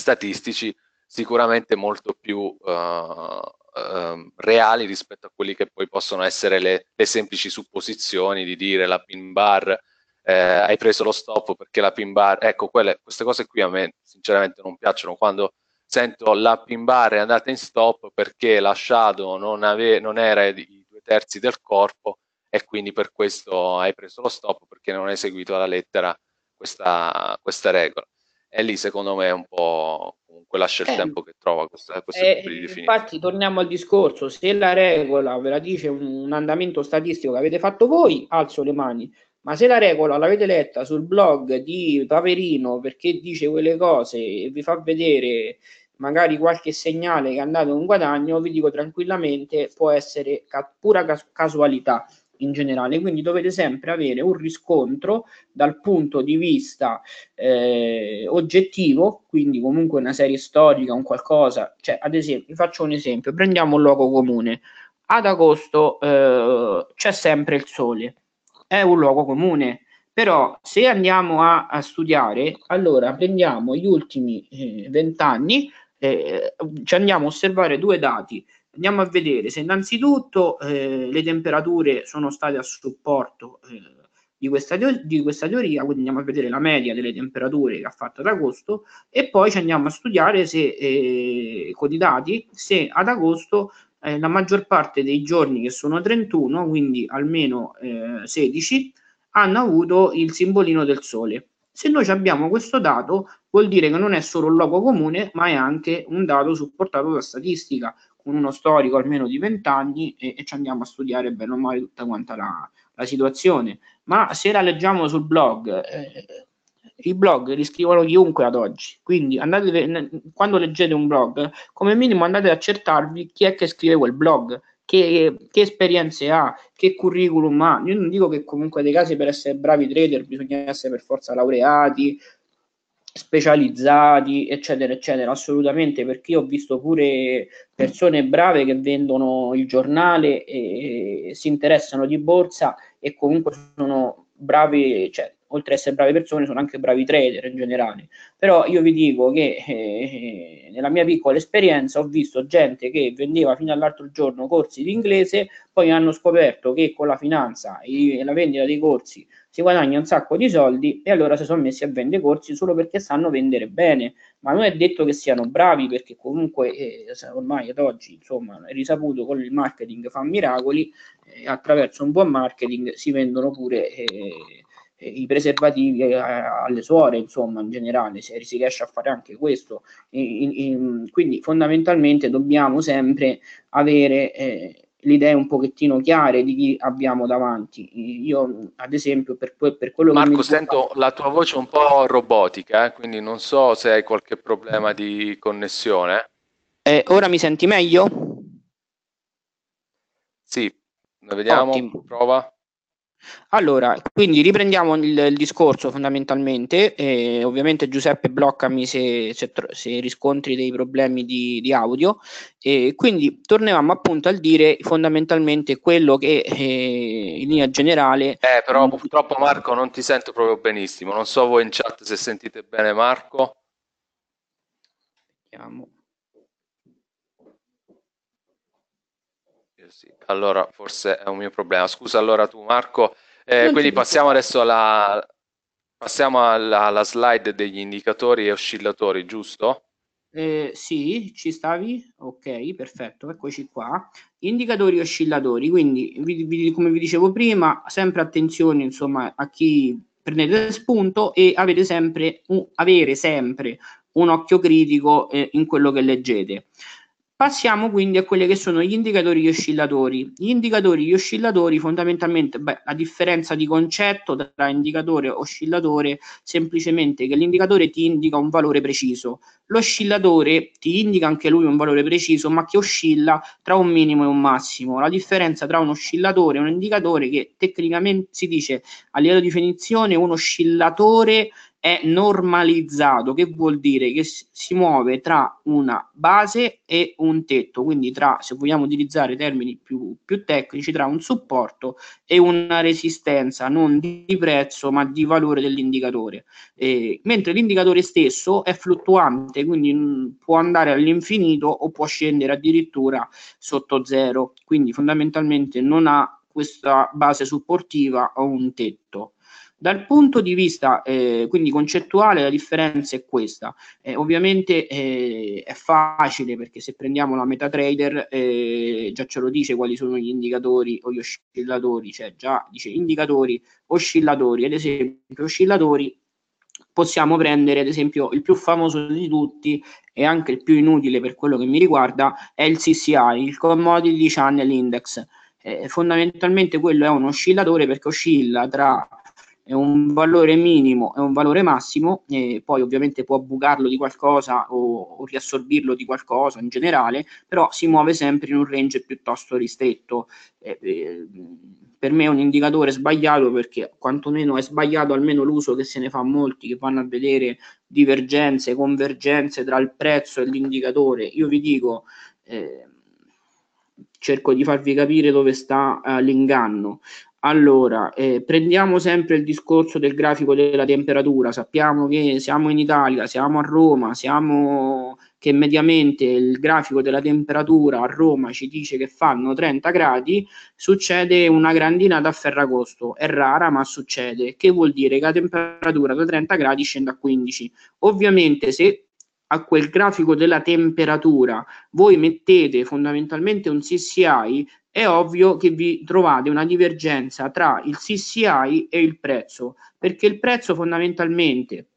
statistici sicuramente molto più eh, eh, reali rispetto a quelli che poi possono essere le, le semplici supposizioni di dire la pin bar eh, hai preso lo stop perché la pin bar ecco quelle, queste cose qui a me sinceramente non piacciono quando sento la pin bar è andata in stop perché la shadow non, ave- non era i due terzi del corpo e quindi per questo hai preso lo stop perché non hai seguito alla lettera questa, questa regola e lì secondo me è un po' comunque lascia il eh, tempo che trova questa, eh, infatti torniamo al discorso se la regola ve la dice un, un, andamento statistico che avete fatto voi alzo le mani ma se la regola l'avete letta sul blog di Paverino perché dice quelle cose e vi fa vedere magari qualche segnale che andate a un guadagno vi dico tranquillamente può essere ca- pura cas- casualità in generale, quindi dovete sempre avere un riscontro dal punto di vista eh, oggettivo, quindi comunque una serie storica, un qualcosa, cioè ad esempio, vi faccio un esempio, prendiamo un luogo comune, ad agosto eh, c'è sempre il sole, è un luogo comune, però se andiamo a, a studiare, allora prendiamo gli ultimi eh, vent'anni, eh, ci andiamo a osservare due dati, Andiamo a vedere se innanzitutto eh, le temperature sono state a supporto eh, di, questa di questa teoria, quindi andiamo a vedere la media delle temperature che ha fatto ad agosto e poi ci andiamo a studiare se, eh, con i dati se ad agosto eh, la maggior parte dei giorni che sono 31, quindi almeno eh, 16, hanno avuto il simbolino del sole. Se noi abbiamo questo dato, vuol dire che non è solo un luogo comune, ma è anche un dato supportato da statistica uno storico almeno di vent'anni e, e, ci andiamo a studiare bene o male tutta quanta la, la situazione. Ma se la leggiamo sul blog, eh, i blog li scrivono chiunque ad oggi, quindi andate, quando leggete un blog, come minimo andate ad accertarvi chi è che scrive quel blog, che, che, esperienze ha, che curriculum ha. Io non dico che comunque dei casi per essere bravi trader bisogna essere per forza laureati, specializzati, eccetera, eccetera, assolutamente, perché io ho visto pure persone brave che vendono il giornale e, e si interessano di borsa e comunque sono bravi, cioè, oltre ad essere brave persone, sono anche bravi trader in generale. Però io vi dico che eh, nella mia piccola esperienza ho visto gente che vendeva fino all'altro giorno corsi di inglese, poi hanno scoperto che con la finanza e la vendita dei corsi si guadagna un sacco di soldi e allora si sono messi a vendere corsi solo perché sanno vendere bene, ma non è detto che siano bravi perché comunque eh, ormai ad oggi insomma è risaputo con il marketing fa miracoli, eh, attraverso un buon marketing si vendono pure eh, eh, i preservativi eh, alle suore, insomma, in generale, se si riesce a fare anche questo. quindi fondamentalmente dobbiamo sempre avere eh, le idee un pochettino chiare di chi abbiamo davanti. Io, ad esempio, per, per quello Marco, che. Marco, sento fa... la tua voce un po' robotica, eh? quindi non so se hai qualche problema di connessione. Eh, ora mi senti meglio? Sì, vediamo, Ottimo. prova. Allora, quindi riprendiamo il, il discorso fondamentalmente, eh, ovviamente Giuseppe bloccami se, se, se riscontri dei problemi di, di audio, eh, quindi tornavamo appunto al dire fondamentalmente quello che eh, in linea generale... Eh, però mm. purtroppo Marco non ti sento proprio benissimo, non so voi in chat se sentite bene Marco. Vediamo. sì. Allora, forse è un mio problema. Scusa allora tu Marco. Eh, quindi passiamo adesso alla, passiamo alla, alla, slide degli indicatori e oscillatori, giusto? Eh, sì, ci stavi? Ok, perfetto, eccoci qua. Indicatori e oscillatori, quindi vi, vi, come vi dicevo prima, sempre attenzione insomma, a chi prendete spunto e avete sempre, un, avere sempre un occhio critico eh, in quello che leggete. Passiamo quindi a quelli che sono gli indicatori e gli oscillatori. Gli indicatori e gli oscillatori fondamentalmente, beh, la differenza di concetto tra indicatore e oscillatore, semplicemente che l'indicatore ti indica un valore preciso, l'oscillatore ti indica anche lui un valore preciso, ma che oscilla tra un minimo e un massimo. La differenza tra un oscillatore e un indicatore che tecnicamente si dice a livello di definizione un oscillatore è normalizzato, che vuol dire che si muove tra una base e un tetto, quindi tra, se vogliamo utilizzare termini più, più tecnici, tra un supporto e una resistenza, non di prezzo ma di valore dell'indicatore. Eh, mentre l'indicatore stesso è fluttuante, quindi mm, può andare all'infinito o può scendere addirittura sotto zero, quindi fondamentalmente non ha questa base supportiva o un tetto. Dal punto di vista eh, quindi concettuale la differenza è questa, eh, ovviamente eh, è facile perché se prendiamo la MetaTrader eh, già ce lo dice quali sono gli indicatori o gli oscillatori, cioè già dice indicatori, oscillatori, ad esempio oscillatori possiamo prendere ad esempio il più famoso di tutti e anche il più inutile per quello che mi riguarda è il CCI, il Commodity Channel Index. Eh, fondamentalmente quello è un oscillatore perché oscilla tra è un valore minimo e un valore massimo, e poi ovviamente può bucarlo di qualcosa o, o, riassorbirlo di qualcosa in generale, però si muove sempre in un range piuttosto ristretto. Eh, eh, per me è un indicatore sbagliato perché quantomeno è sbagliato almeno l'uso che se ne fa molti che vanno a vedere divergenze, convergenze tra il prezzo e l'indicatore. Io vi dico... Eh, cerco di farvi capire dove sta uh, l'inganno. Allora, eh, prendiamo sempre il discorso del grafico della temperatura. Sappiamo che siamo in Italia, siamo a Roma, siamo che mediamente il grafico della temperatura a Roma ci dice che fanno 30 gradi, succede una grandinata a Ferragosto. È rara, ma succede, che vuol dire che la temperatura da 30 gradi scende a 15. Ovviamente se a quel grafico della temperatura, voi mettete fondamentalmente un CCI, è ovvio che vi trovate una divergenza tra il CCI e il prezzo, perché il prezzo fondamentalmente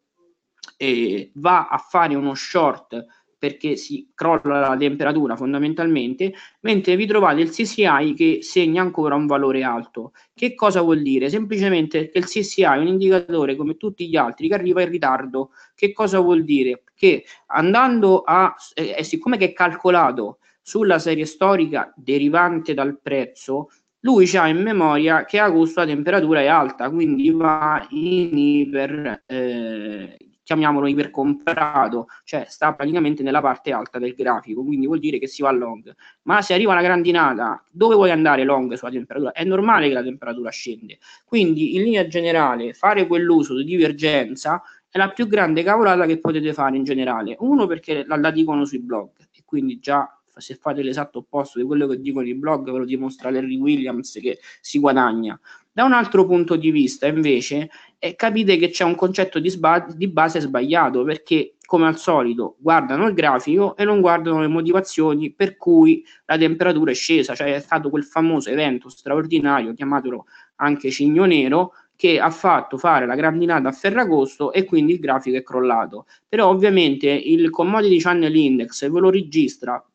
eh, va a fare uno short perché si crolla la temperatura fondamentalmente, mentre vi trovate il CCI che segna ancora un valore alto. Che cosa vuol dire? Semplicemente che il CCI è un indicatore come tutti gli altri che arriva in ritardo. Che cosa vuol dire? che andando a, eh, eh, siccome che è calcolato sulla serie storica derivante dal prezzo, lui ha in memoria che agosto la temperatura è alta, quindi va in iper, eh, chiamiamolo ipercomprato, cioè sta praticamente nella parte alta del grafico, quindi vuol dire che si va long. Ma se arriva una grandinata, dove vuoi andare long sulla temperatura? È normale che la temperatura scende. Quindi in linea generale fare quell'uso di divergenza è la più grande cavolata che potete fare in generale. Uno perché la, la dicono sui blog e quindi già se fate l'esatto opposto di quello che dicono i blog ve lo dimostra Larry Williams che si guadagna. Da un altro punto di vista invece eh, capite che c'è un concetto di, sba- di base sbagliato perché come al solito guardano il grafico e non guardano le motivazioni per cui la temperatura è scesa, cioè è stato quel famoso evento straordinario, chiamatelo anche cigno nero, che ha fatto fare la grandinata a Ferragosto e quindi il grafico è crollato. Però ovviamente il commodity channel index ve lo registra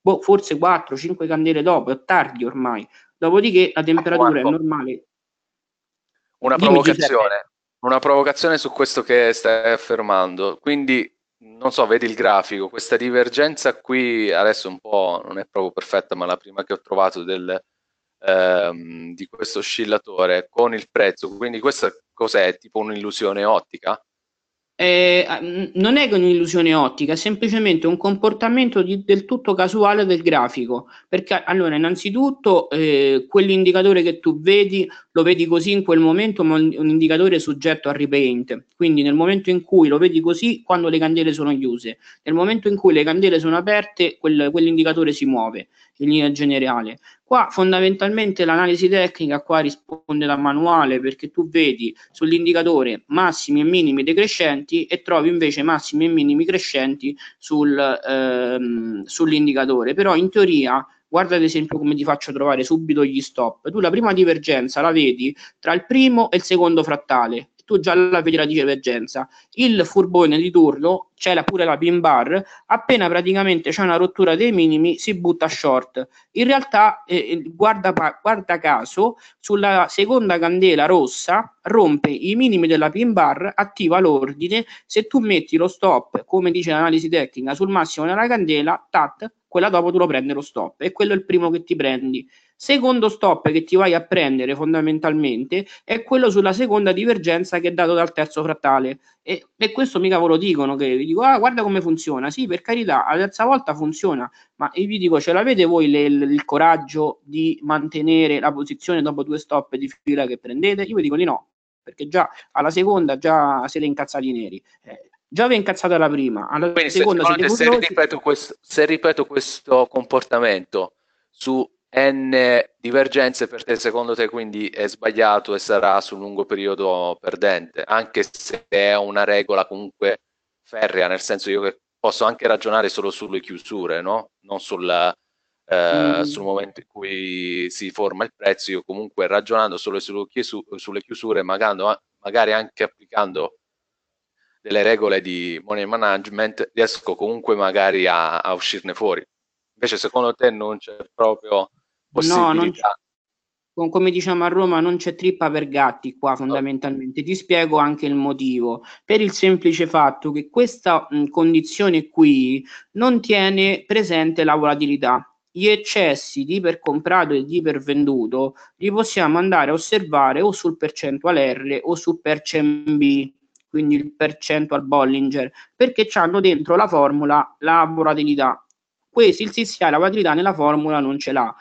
boh, forse 4-5 candele dopo, è tardi ormai. Dopodiché la temperatura Marco, è normale. Una Dimmi provocazione, una provocazione su questo che stai affermando. Quindi non so, vedi il grafico, questa divergenza qui adesso un po' non è proprio perfetta, ma la prima che ho trovato del ehm, di questo oscillatore con il prezzo. Quindi questa cos'è? Tipo un'illusione ottica? Eh, ah, non è un'illusione ottica, è semplicemente un comportamento di, del tutto casuale del grafico. Perché allora, innanzitutto, eh, quell'indicatore che tu vedi lo vedi così in quel momento, ma è un indicatore soggetto a repaint. Quindi, nel momento in cui lo vedi così, quando le candele sono chiuse, nel momento in cui le candele sono aperte, quel, quell'indicatore si muove in linea generale. Qua fondamentalmente l'analisi tecnica qua risponde da manuale perché tu vedi sull'indicatore massimi e minimi decrescenti e trovi invece massimi e minimi crescenti sul, ehm, sull'indicatore. Però in teoria guarda ad esempio come ti faccio trovare subito gli stop. Tu la prima divergenza la vedi tra il primo e il secondo frattale tu già la vedi la divergenza. Il furbone di turno, c'è la, pure la pin bar, appena praticamente c'è una rottura dei minimi si butta short. In realtà, eh, guarda, guarda caso, sulla seconda candela rossa rompe i minimi della pin bar, attiva l'ordine, se tu metti lo stop, come dice l'analisi tecnica, sul massimo della candela, tat, quella dopo tu lo prendi lo stop e quello è il primo che ti prendi. Secondo stop che ti vai a prendere fondamentalmente è quello sulla seconda divergenza che è dato dal terzo frattale. E, e questo mica ve lo dicono, che vi dico, ah, guarda come funziona. Sì, per carità, la terza volta funziona, ma io vi dico, ce l'avete voi le, il coraggio di mantenere la posizione dopo due stop di fila che prendete? Io vi dico di no, perché già alla seconda già siete incazzati neri. Eh, già vi è incazzata la prima, alla Quindi, seconda se, se, ripeto questo, se ripeto questo comportamento su N divergenze per te, secondo te quindi è sbagliato e sarà sul lungo periodo perdente, anche se è una regola comunque ferrea, nel senso io che posso anche ragionare solo sulle chiusure, no? non sulla, eh, mm. sul momento in cui si forma il prezzo, io comunque ragionando solo sulle, chiesu- sulle chiusure, magando, magari anche applicando delle regole di money management, riesco comunque magari a, a uscirne fuori. Invece secondo te non c'è proprio possibilità. No, non, come diciamo a Roma non c'è trippa per gatti qua fondamentalmente, ti spiego anche il motivo, per il semplice fatto che questa mh, condizione qui non tiene presente la volatilità, gli eccessi di comprato e di venduto li possiamo andare a osservare o sul percentuale R o sul percmb, quindi il percentual Bollinger, perché hanno dentro la formula la volatilità. Questi il CCI la volatilità nella formula non ce l'ha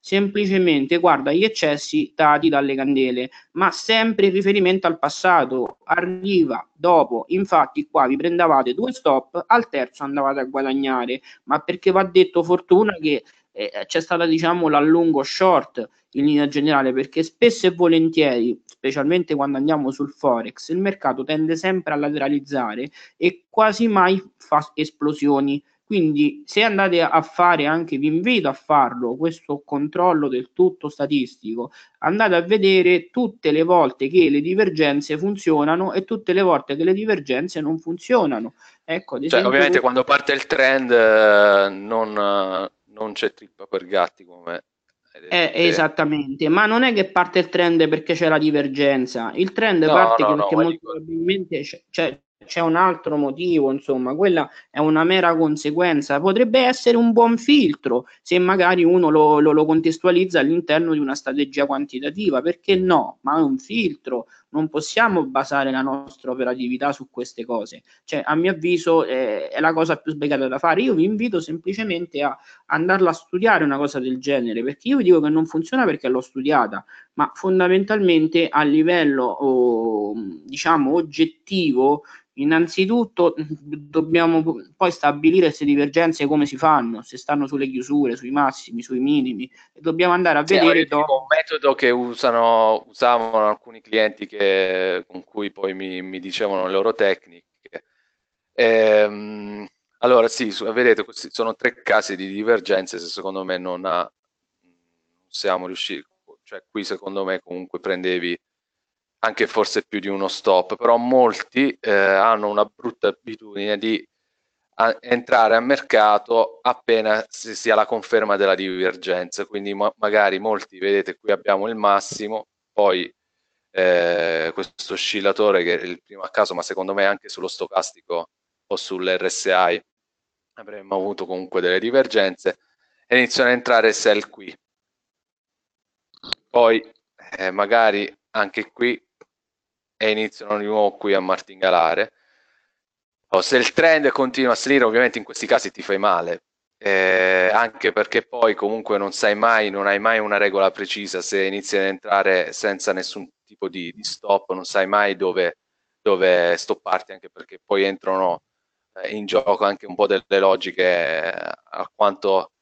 semplicemente guarda gli eccessi dati dalle candele, ma sempre in riferimento al passato. Arriva dopo, infatti qua vi prendavate due stop, al terzo andavate a guadagnare, ma perché va detto fortuna che eh, c'è stata diciamo l'allungo short in linea generale, perché spesso e volentieri, specialmente quando andiamo sul forex, il mercato tende sempre a lateralizzare e quasi mai fa esplosioni quindi se andate a fare anche, vi invito a farlo, questo controllo del tutto statistico, andate a vedere tutte le volte che le divergenze funzionano e tutte le volte che le divergenze non funzionano. Ecco, cioè, esempio, ovviamente quando parte il trend eh, non, eh, non, c'è trippa per gatti come... Eh, esattamente, ma non è che parte il trend perché c'è la divergenza, il trend no, parte no, perché no, molto dico... probabilmente c'è, c'è cioè, c'è un altro motivo, insomma, quella è una mera conseguenza. Potrebbe essere un buon filtro se magari uno lo, lo, lo contestualizza all'interno di una strategia quantitativa, perché mm. no? Ma è un filtro, non possiamo basare la nostra operatività su queste cose. Cioè, a mio avviso, eh, è la cosa più sbagliata da fare. Io vi invito semplicemente a andarla a studiare una cosa del genere, perché io vi dico che non funziona perché l'ho studiata, ma fondamentalmente a livello, oh, diciamo, oggettivo Innanzitutto dobbiamo poi stabilire se divergenze come si fanno, se stanno sulle chiusure, sui massimi, sui minimi e dobbiamo andare a sì, vedere dopo... un metodo che usano, usavano alcuni clienti che, con cui poi mi, mi, dicevano le loro tecniche. Ehm, allora sì, vedete, questi sono tre casi di divergenze se secondo me non ha, siamo riusciti, cioè qui secondo me comunque prendevi anche forse più di uno stop, però molti eh, hanno una brutta abitudine di a entrare a mercato appena si sia la conferma della divergenza, quindi ma magari molti, vedete qui abbiamo il massimo, poi eh, questo oscillatore che è il primo a caso, ma secondo me anche sullo stocastico o sull'RSI avremmo avuto comunque delle divergenze, e iniziano a entrare sell qui. Poi eh, magari anche qui e iniziano di nuovo qui a martingalare. O oh, se il trend continua a salire, ovviamente in questi casi ti fai male, eh, anche perché poi comunque non sai mai, non hai mai una regola precisa se inizi ad entrare senza nessun tipo di, di stop, non sai mai dove, dove, stopparti, anche perché poi entrano eh, in gioco anche un po' delle logiche eh, alquanto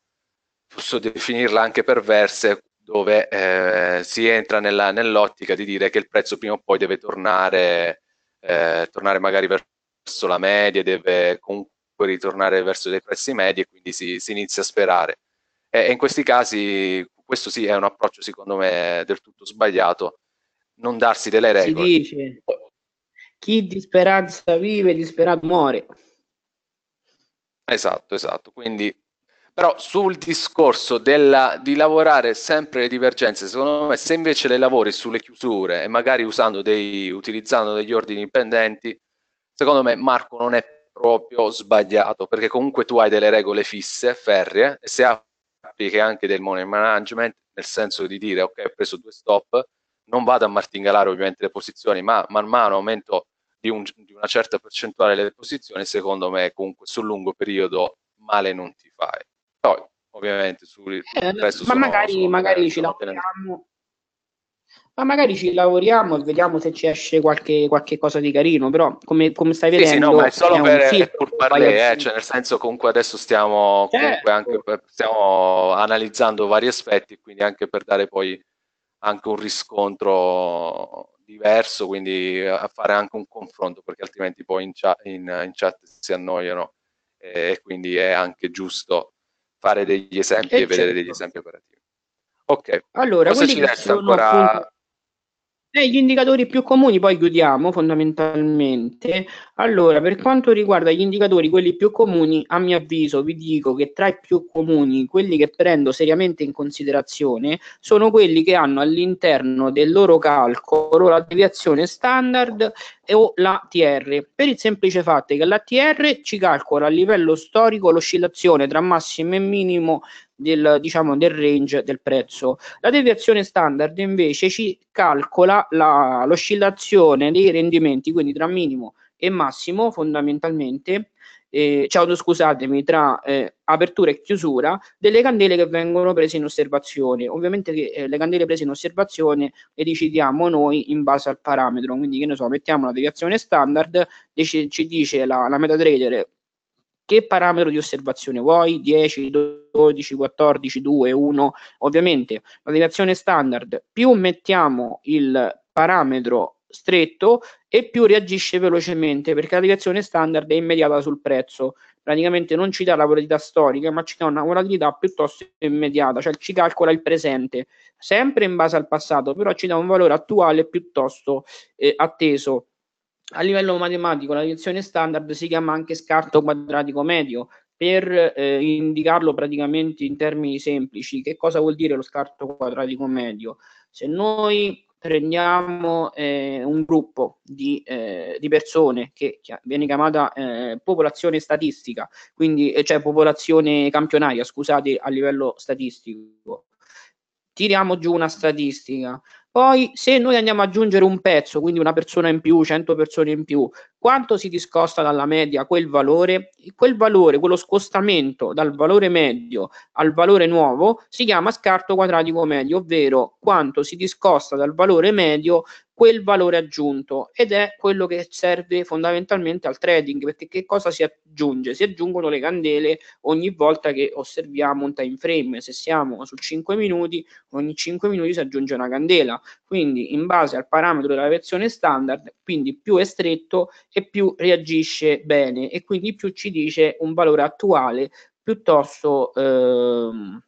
posso definirla anche perverse dove eh, si entra nella, nell'ottica di dire che il prezzo prima o poi deve tornare, eh, tornare magari verso la media, deve comunque ritornare verso dei prezzi medi e quindi si, si inizia a sperare. E, e, in questi casi questo sì è un approccio secondo me del tutto sbagliato, non darsi delle regole. Si dice, chi di speranza vive, di sperato muore. Esatto, esatto. Quindi però sul discorso della, di lavorare sempre le divergenze, secondo me se invece le lavori sulle chiusure e magari dei, utilizzando degli ordini pendenti, secondo me Marco non è proprio sbagliato, perché comunque tu hai delle regole fisse, ferree, e se applichi anche del money management, nel senso di dire ok, ho preso due stop, non vado a martingalare ovviamente le posizioni, ma man mano aumento di, un, di una certa percentuale le posizioni, secondo me comunque sul lungo periodo male non ti fai. Poi, ovviamente, sul eh, resto ma sono, magari, sono, magari ci lavoriamo. Ma magari ci lavoriamo e vediamo se ci esce qualche, qualche cosa di carino, però come, come stai sì, vedendo... Sì, no, ma è solo è per, film, per parlare, eh, cioè, nel senso comunque adesso stiamo, comunque anche, certo. stiamo analizzando vari aspetti, quindi anche per dare poi anche un riscontro diverso, quindi a fare anche un confronto, perché altrimenti poi in chat, in, in chat si annoiano e quindi è anche giusto fare degli esempi e, e vedere degli esempi operativi. Ok, allora, cosa ci resta ancora? Appunto... Eh, gli indicatori più comuni poi chiudiamo fondamentalmente. Allora, per quanto riguarda gli indicatori, quelli più comuni, a mio avviso vi dico che tra i più comuni, quelli che prendo seriamente in considerazione, sono quelli che hanno all'interno del loro calcolo la deviazione standard o l'ATR, per il semplice fatto che l'ATR ci calcola a livello storico l'oscillazione tra massimo e minimo del, diciamo, del range del prezzo. La deviazione standard invece ci calcola la, l'oscillazione dei rendimenti, quindi tra minimo e massimo fondamentalmente, eh, ciao, scusatemi, tra eh, apertura e chiusura delle candele che vengono prese in osservazione. Ovviamente eh, le candele prese in osservazione le decidiamo noi in base al parametro, quindi che ne so, mettiamo la deviazione standard, dec- ci dice la, la MetaTrader che parametro di osservazione vuoi, 10, 12, 14, 2, 1, ovviamente la deviazione standard, più mettiamo il parametro stretto e più reagisce velocemente perché la deviazione standard è immediata sul prezzo praticamente non ci dà la volatilità storica, ma ci dà una volatilità piuttosto immediata, cioè ci calcola il presente, sempre in base al passato, però ci dà un valore attuale piuttosto eh, atteso. A livello matematico, la direzione standard si chiama anche scarto quadratico medio. Per eh, indicarlo praticamente in termini semplici, che cosa vuol dire lo scarto quadratico medio? Se noi prendiamo eh, un gruppo di, eh, di persone che, viene chiamata eh, popolazione statistica, quindi eh, cioè popolazione campionaria, scusate, a livello statistico. Tiriamo giù una statistica, poi se noi andiamo ad aggiungere un pezzo, quindi una persona in più, 100 persone in più, quanto si discosta dalla media quel valore? Quel valore, quello scostamento dal valore medio al valore nuovo si chiama scarto quadratico medio, ovvero quanto si discosta dal valore medio quel valore aggiunto ed è quello che serve fondamentalmente al trading perché che cosa si aggiunge? Si aggiungono le candele ogni volta che osserviamo un time frame, se siamo su 5 minuti ogni 5 minuti si aggiunge una candela, quindi in base al parametro della versione standard, quindi più è stretto e più reagisce bene e quindi più ci dice un valore attuale piuttosto ehm,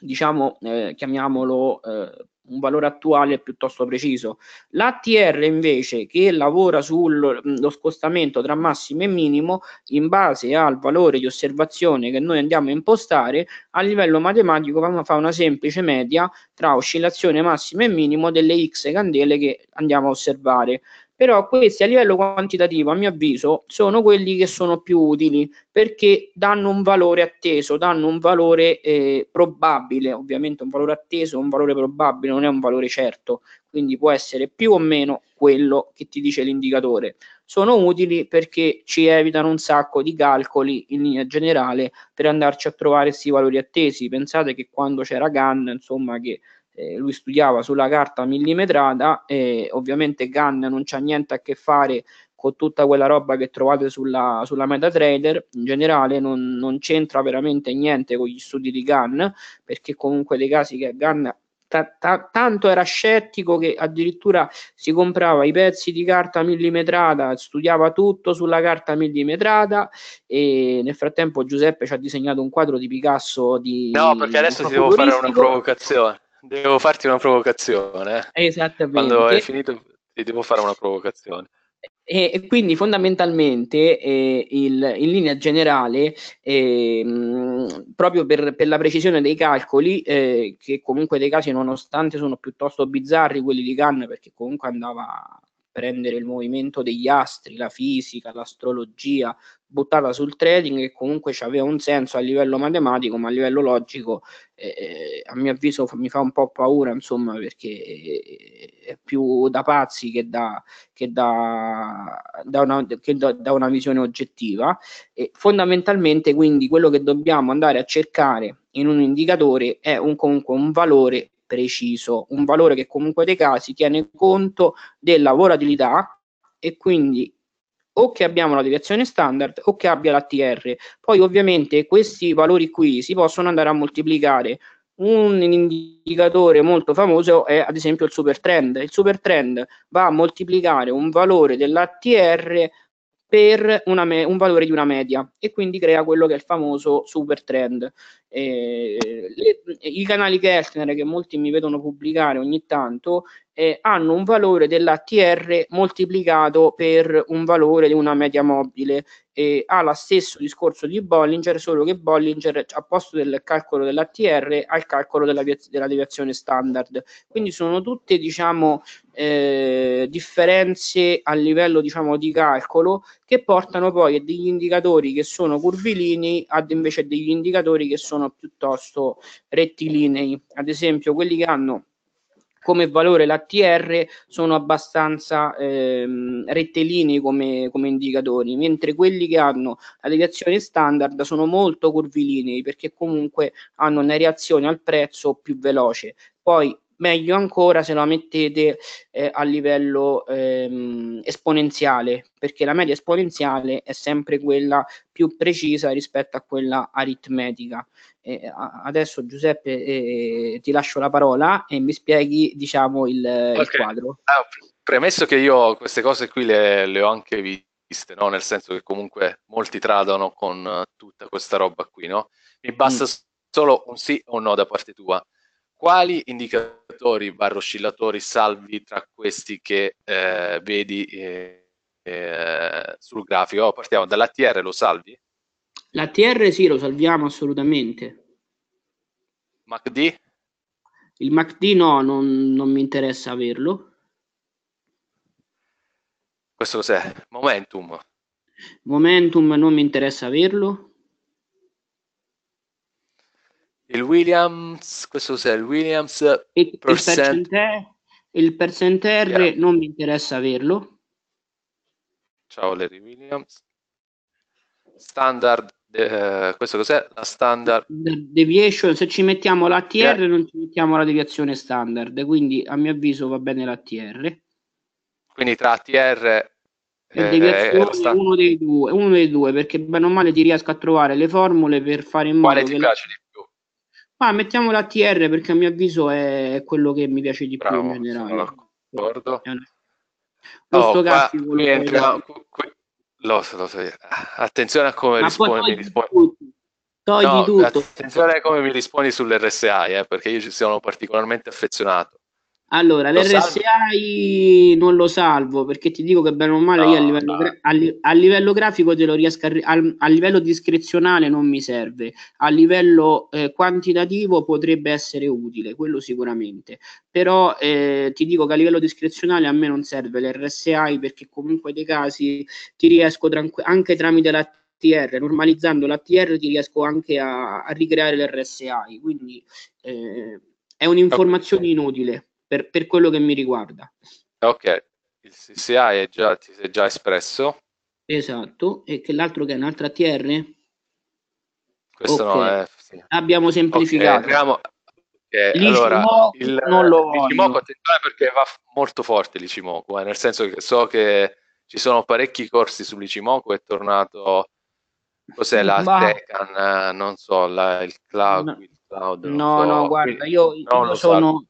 diciamo eh, chiamiamolo eh, un valore attuale piuttosto preciso. L'ATR invece che lavora sullo mm, scostamento tra massimo e minimo in base al valore di osservazione che noi andiamo a impostare a livello matematico fa una semplice media tra oscillazione massimo e minimo delle x candele che andiamo a osservare però questi a livello quantitativo, a mio avviso, sono quelli che sono più utili perché danno un valore atteso, danno un valore eh, probabile, ovviamente un valore atteso, un valore probabile, non è un valore certo, quindi può essere più o meno quello che ti dice l'indicatore. Sono utili perché ci evitano un sacco di calcoli in linea generale per andarci a trovare questi valori attesi. Pensate che quando c'era Gann, insomma, che eh, lui studiava sulla carta millimetrata e ovviamente Gunn non c'ha niente a che fare con tutta quella roba che trovate sulla, sulla MetaTrader in generale non, non, c'entra veramente niente con gli studi di Gunn perché comunque dei casi che Gunn ta, ta, tanto era scettico che addirittura si comprava i pezzi di carta millimetrata, studiava tutto sulla carta millimetrata e nel frattempo Giuseppe ci ha disegnato un quadro di Picasso di No, perché adesso ti devo fare una provocazione. Devo farti una provocazione. Eh. Esattamente. Quando hai finito ti devo fare una provocazione. E, e quindi fondamentalmente eh, il, in linea generale, eh, mh, proprio per, per, la precisione dei calcoli, eh, che comunque dei casi nonostante sono piuttosto bizzarri quelli di Gann, perché comunque andava a prendere il movimento degli astri, la fisica, l'astrologia, buttata sul trading che comunque aveva un senso a livello matematico, ma a livello logico eh, eh, a mio avviso mi fa un po' paura, insomma, perché eh, è più da pazzi che da, che da, da, una, che da, da una visione oggettiva. E fondamentalmente quindi quello che dobbiamo andare a cercare in un indicatore è un, comunque un valore preciso, un valore che comunque dei casi tiene conto della volatilità e quindi o che abbiamo la deviazione standard o che abbia la TR. Poi ovviamente questi valori qui si possono andare a moltiplicare. Un indicatore molto famoso è ad esempio il super trend. Il super trend va a moltiplicare un valore dell'ATR TR per me- un valore di una media e quindi crea quello che è il famoso super trend eh, le, i canali Gerstner che molti mi vedono pubblicare ogni tanto eh, hanno un valore dell'ATR moltiplicato per un valore di una media mobile eh, ha lo stesso discorso di Bollinger solo che Bollinger a posto del calcolo dell'ATR ha il calcolo della, della deviazione standard quindi sono tutte diciamo eh, differenze a livello diciamo di calcolo che portano poi a degli indicatori che sono curvilini ad invece degli indicatori che sono sono piuttosto rettilinei. Ad esempio, quelli che hanno come valore l'ATR sono abbastanza ehm, rettilinei come, come, indicatori, mentre quelli che hanno la deviazione standard sono molto curvilinei perché comunque hanno una reazione al prezzo più veloce. Poi meglio ancora se la mettete eh, a livello ehm, esponenziale, perché la media esponenziale è sempre quella più precisa rispetto a quella aritmetica. Eh, adesso Giuseppe eh, ti lascio la parola e mi spieghi diciamo il, okay. il quadro. Ah, premesso che io queste cose qui le, le ho anche viste, no? nel senso che comunque molti tradano con eh, tutta questa roba qui, no? mi basta mm. solo un sì o un no da parte tua quali indicatori barra oscillatori salvi tra questi che eh, vedi eh, eh, sul grafico? Oh, partiamo dall'ATR, lo salvi? L'ATR sì, lo salviamo assolutamente. MACD? Il MACD no, non, non mi interessa averlo. Questo cos'è? Momentum? Momentum non mi interessa averlo. Il Williams, questo cos'è? Il Williams il, percent... il percent yeah. non mi interessa averlo. Ciao Larry Williams. Standard, eh, questo cos'è? La standard deviation, se ci mettiamo la TR yeah. non ci mettiamo la deviazione standard, quindi a mio avviso va bene la TR. Quindi tra TR eh, eh, uno, dei due, uno dei due, perché bene o male ti riesco a trovare le formule per fare in modo Quale ti piace di ma mettiamo la TR perché a mio avviso è quello che mi piace di più in generale. D'accordo. È una... Questo Lo so, Attenzione a come Ma rispondi. Togli, rispondi... Tutto. togli no, tutto. Attenzione a come mi rispondi sull'RSI, eh, perché io ci sono particolarmente affezionato. Allora, lo l'RSI non lo salvo perché ti dico che bene o male no, io a livello, no. gra- a, li- a livello, grafico te lo riesco a, ri- a, livello discrezionale non mi serve, a livello eh, quantitativo potrebbe essere utile, quello sicuramente, però eh, ti dico che a livello discrezionale a me non serve l'RSI perché comunque dei casi ti riesco tranqu- anche tramite la TR, normalizzando l'ATR ti riesco anche a, a ricreare l'RSI, quindi eh, è un'informazione okay. inutile per, per quello che mi riguarda. Ok, il CCA è già, ti sei già espresso? Esatto, e che l'altro che è un'altra TR? Questo okay. no eh, è... Sì. Abbiamo semplificato. Okay, andiamo... Okay, allora, il, non lo voglio. attenzione perché va molto forte l'Ichimoku, eh, nel senso che so che ci sono parecchi corsi sull'Ichimoku, è tornato, cos'è la Ma... Tecan, eh, non so, la, il cloud, no, il cloud, no, so. no, guarda, io, Quindi, io sono,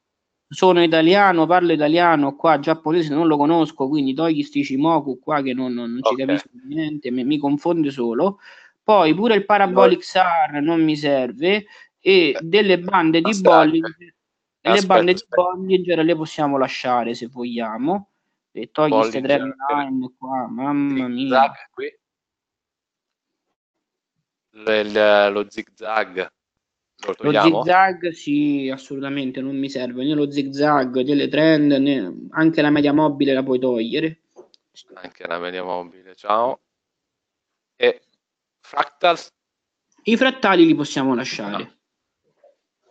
sono italiano, parlo italiano, qua giapponese non lo conosco, quindi togli sti Shimoku qua che non, non, non okay. ci capisco niente, mi, mi, confonde solo. Poi pure il Parabolic SAR non mi serve e eh, delle bande di Bollinger, le bande di Bollinger le possiamo lasciare se vogliamo. E togli queste tre line qua, mamma mia. Zig-zag, lo zigzag. Lo, togliamo. lo zigzag sì, assolutamente non mi serve né lo zigzag, delle trend, né... anche la media mobile la puoi togliere. Anche la media mobile, ciao. E fractals? I frattali li possiamo lasciare. No.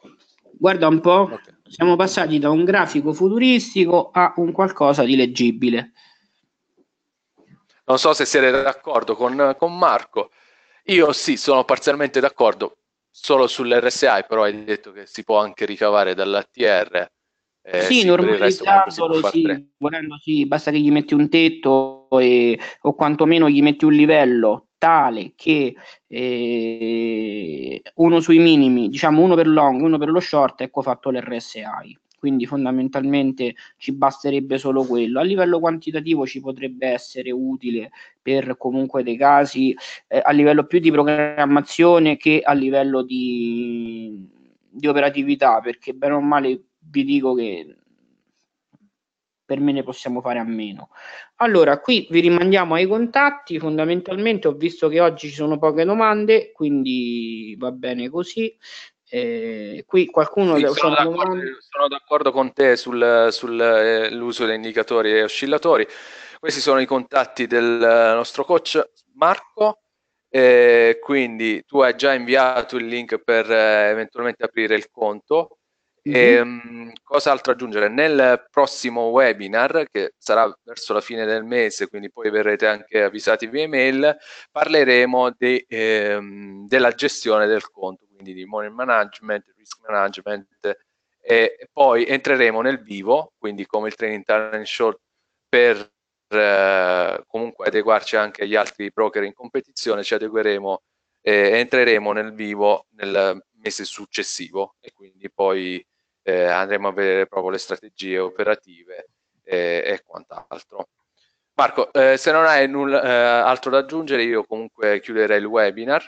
Ah. Guarda un po', okay. siamo passati da un grafico futuristico a un qualcosa di leggibile. Non so se siete d'accordo con, con Marco. Io sì, sono parzialmente d'accordo, solo sull'RSI, però hai detto che si può anche ricavare dall'ATR. Eh, sì, sì normalizzandolo, sì, volendo sì, basta che gli metti un tetto e, o quantomeno gli metti un livello tale che eh, uno sui minimi, diciamo uno per long, uno per lo short, ecco fatto l'RSI quindi fondamentalmente ci basterebbe solo quello. A livello quantitativo ci potrebbe essere utile per comunque dei casi eh, a livello più di programmazione che a livello di, di operatività, perché bene o male vi dico che per me ne possiamo fare a meno. Allora, qui vi rimandiamo ai contatti, fondamentalmente ho visto che oggi ci sono poche domande, quindi va bene così. Eh, qui qualcuno sì, sono, d'accordo, sono, d'accordo, con te sull'uso sul, eh, degli indicatori e oscillatori. Questi sono i contatti del eh, nostro coach Marco. Eh, quindi tu hai già inviato il link per eh, eventualmente aprire il conto. Mm-hmm. Ehm, e, cosa altro aggiungere? Nel prossimo webinar, che sarà verso la fine del mese, quindi poi verrete anche avvisati via email, parleremo di, ehm, della gestione del conto quindi di money management, risk management e poi entreremo nel vivo, quindi come il training talent short per eh, comunque adeguarci anche agli altri broker in competizione, ci adegueremo e eh, entreremo nel vivo nel mese successivo e quindi poi eh, andremo a vedere proprio le strategie operative e quant'altro. Marco, eh, se non hai nulla, eh, altro da aggiungere, io comunque chiuderei il webinar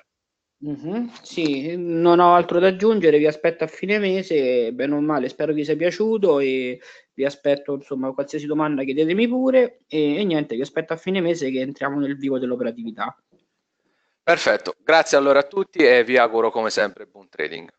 Mhm, Sì, non ho altro da aggiungere, vi aspetto a fine mese, bene o male, spero vi sia piaciuto e vi aspetto, insomma, qualsiasi domanda chiedetemi pure e, e niente, vi aspetto a fine mese che entriamo nel vivo dell'operatività. Perfetto, grazie allora a tutti e vi auguro come sempre buon trading.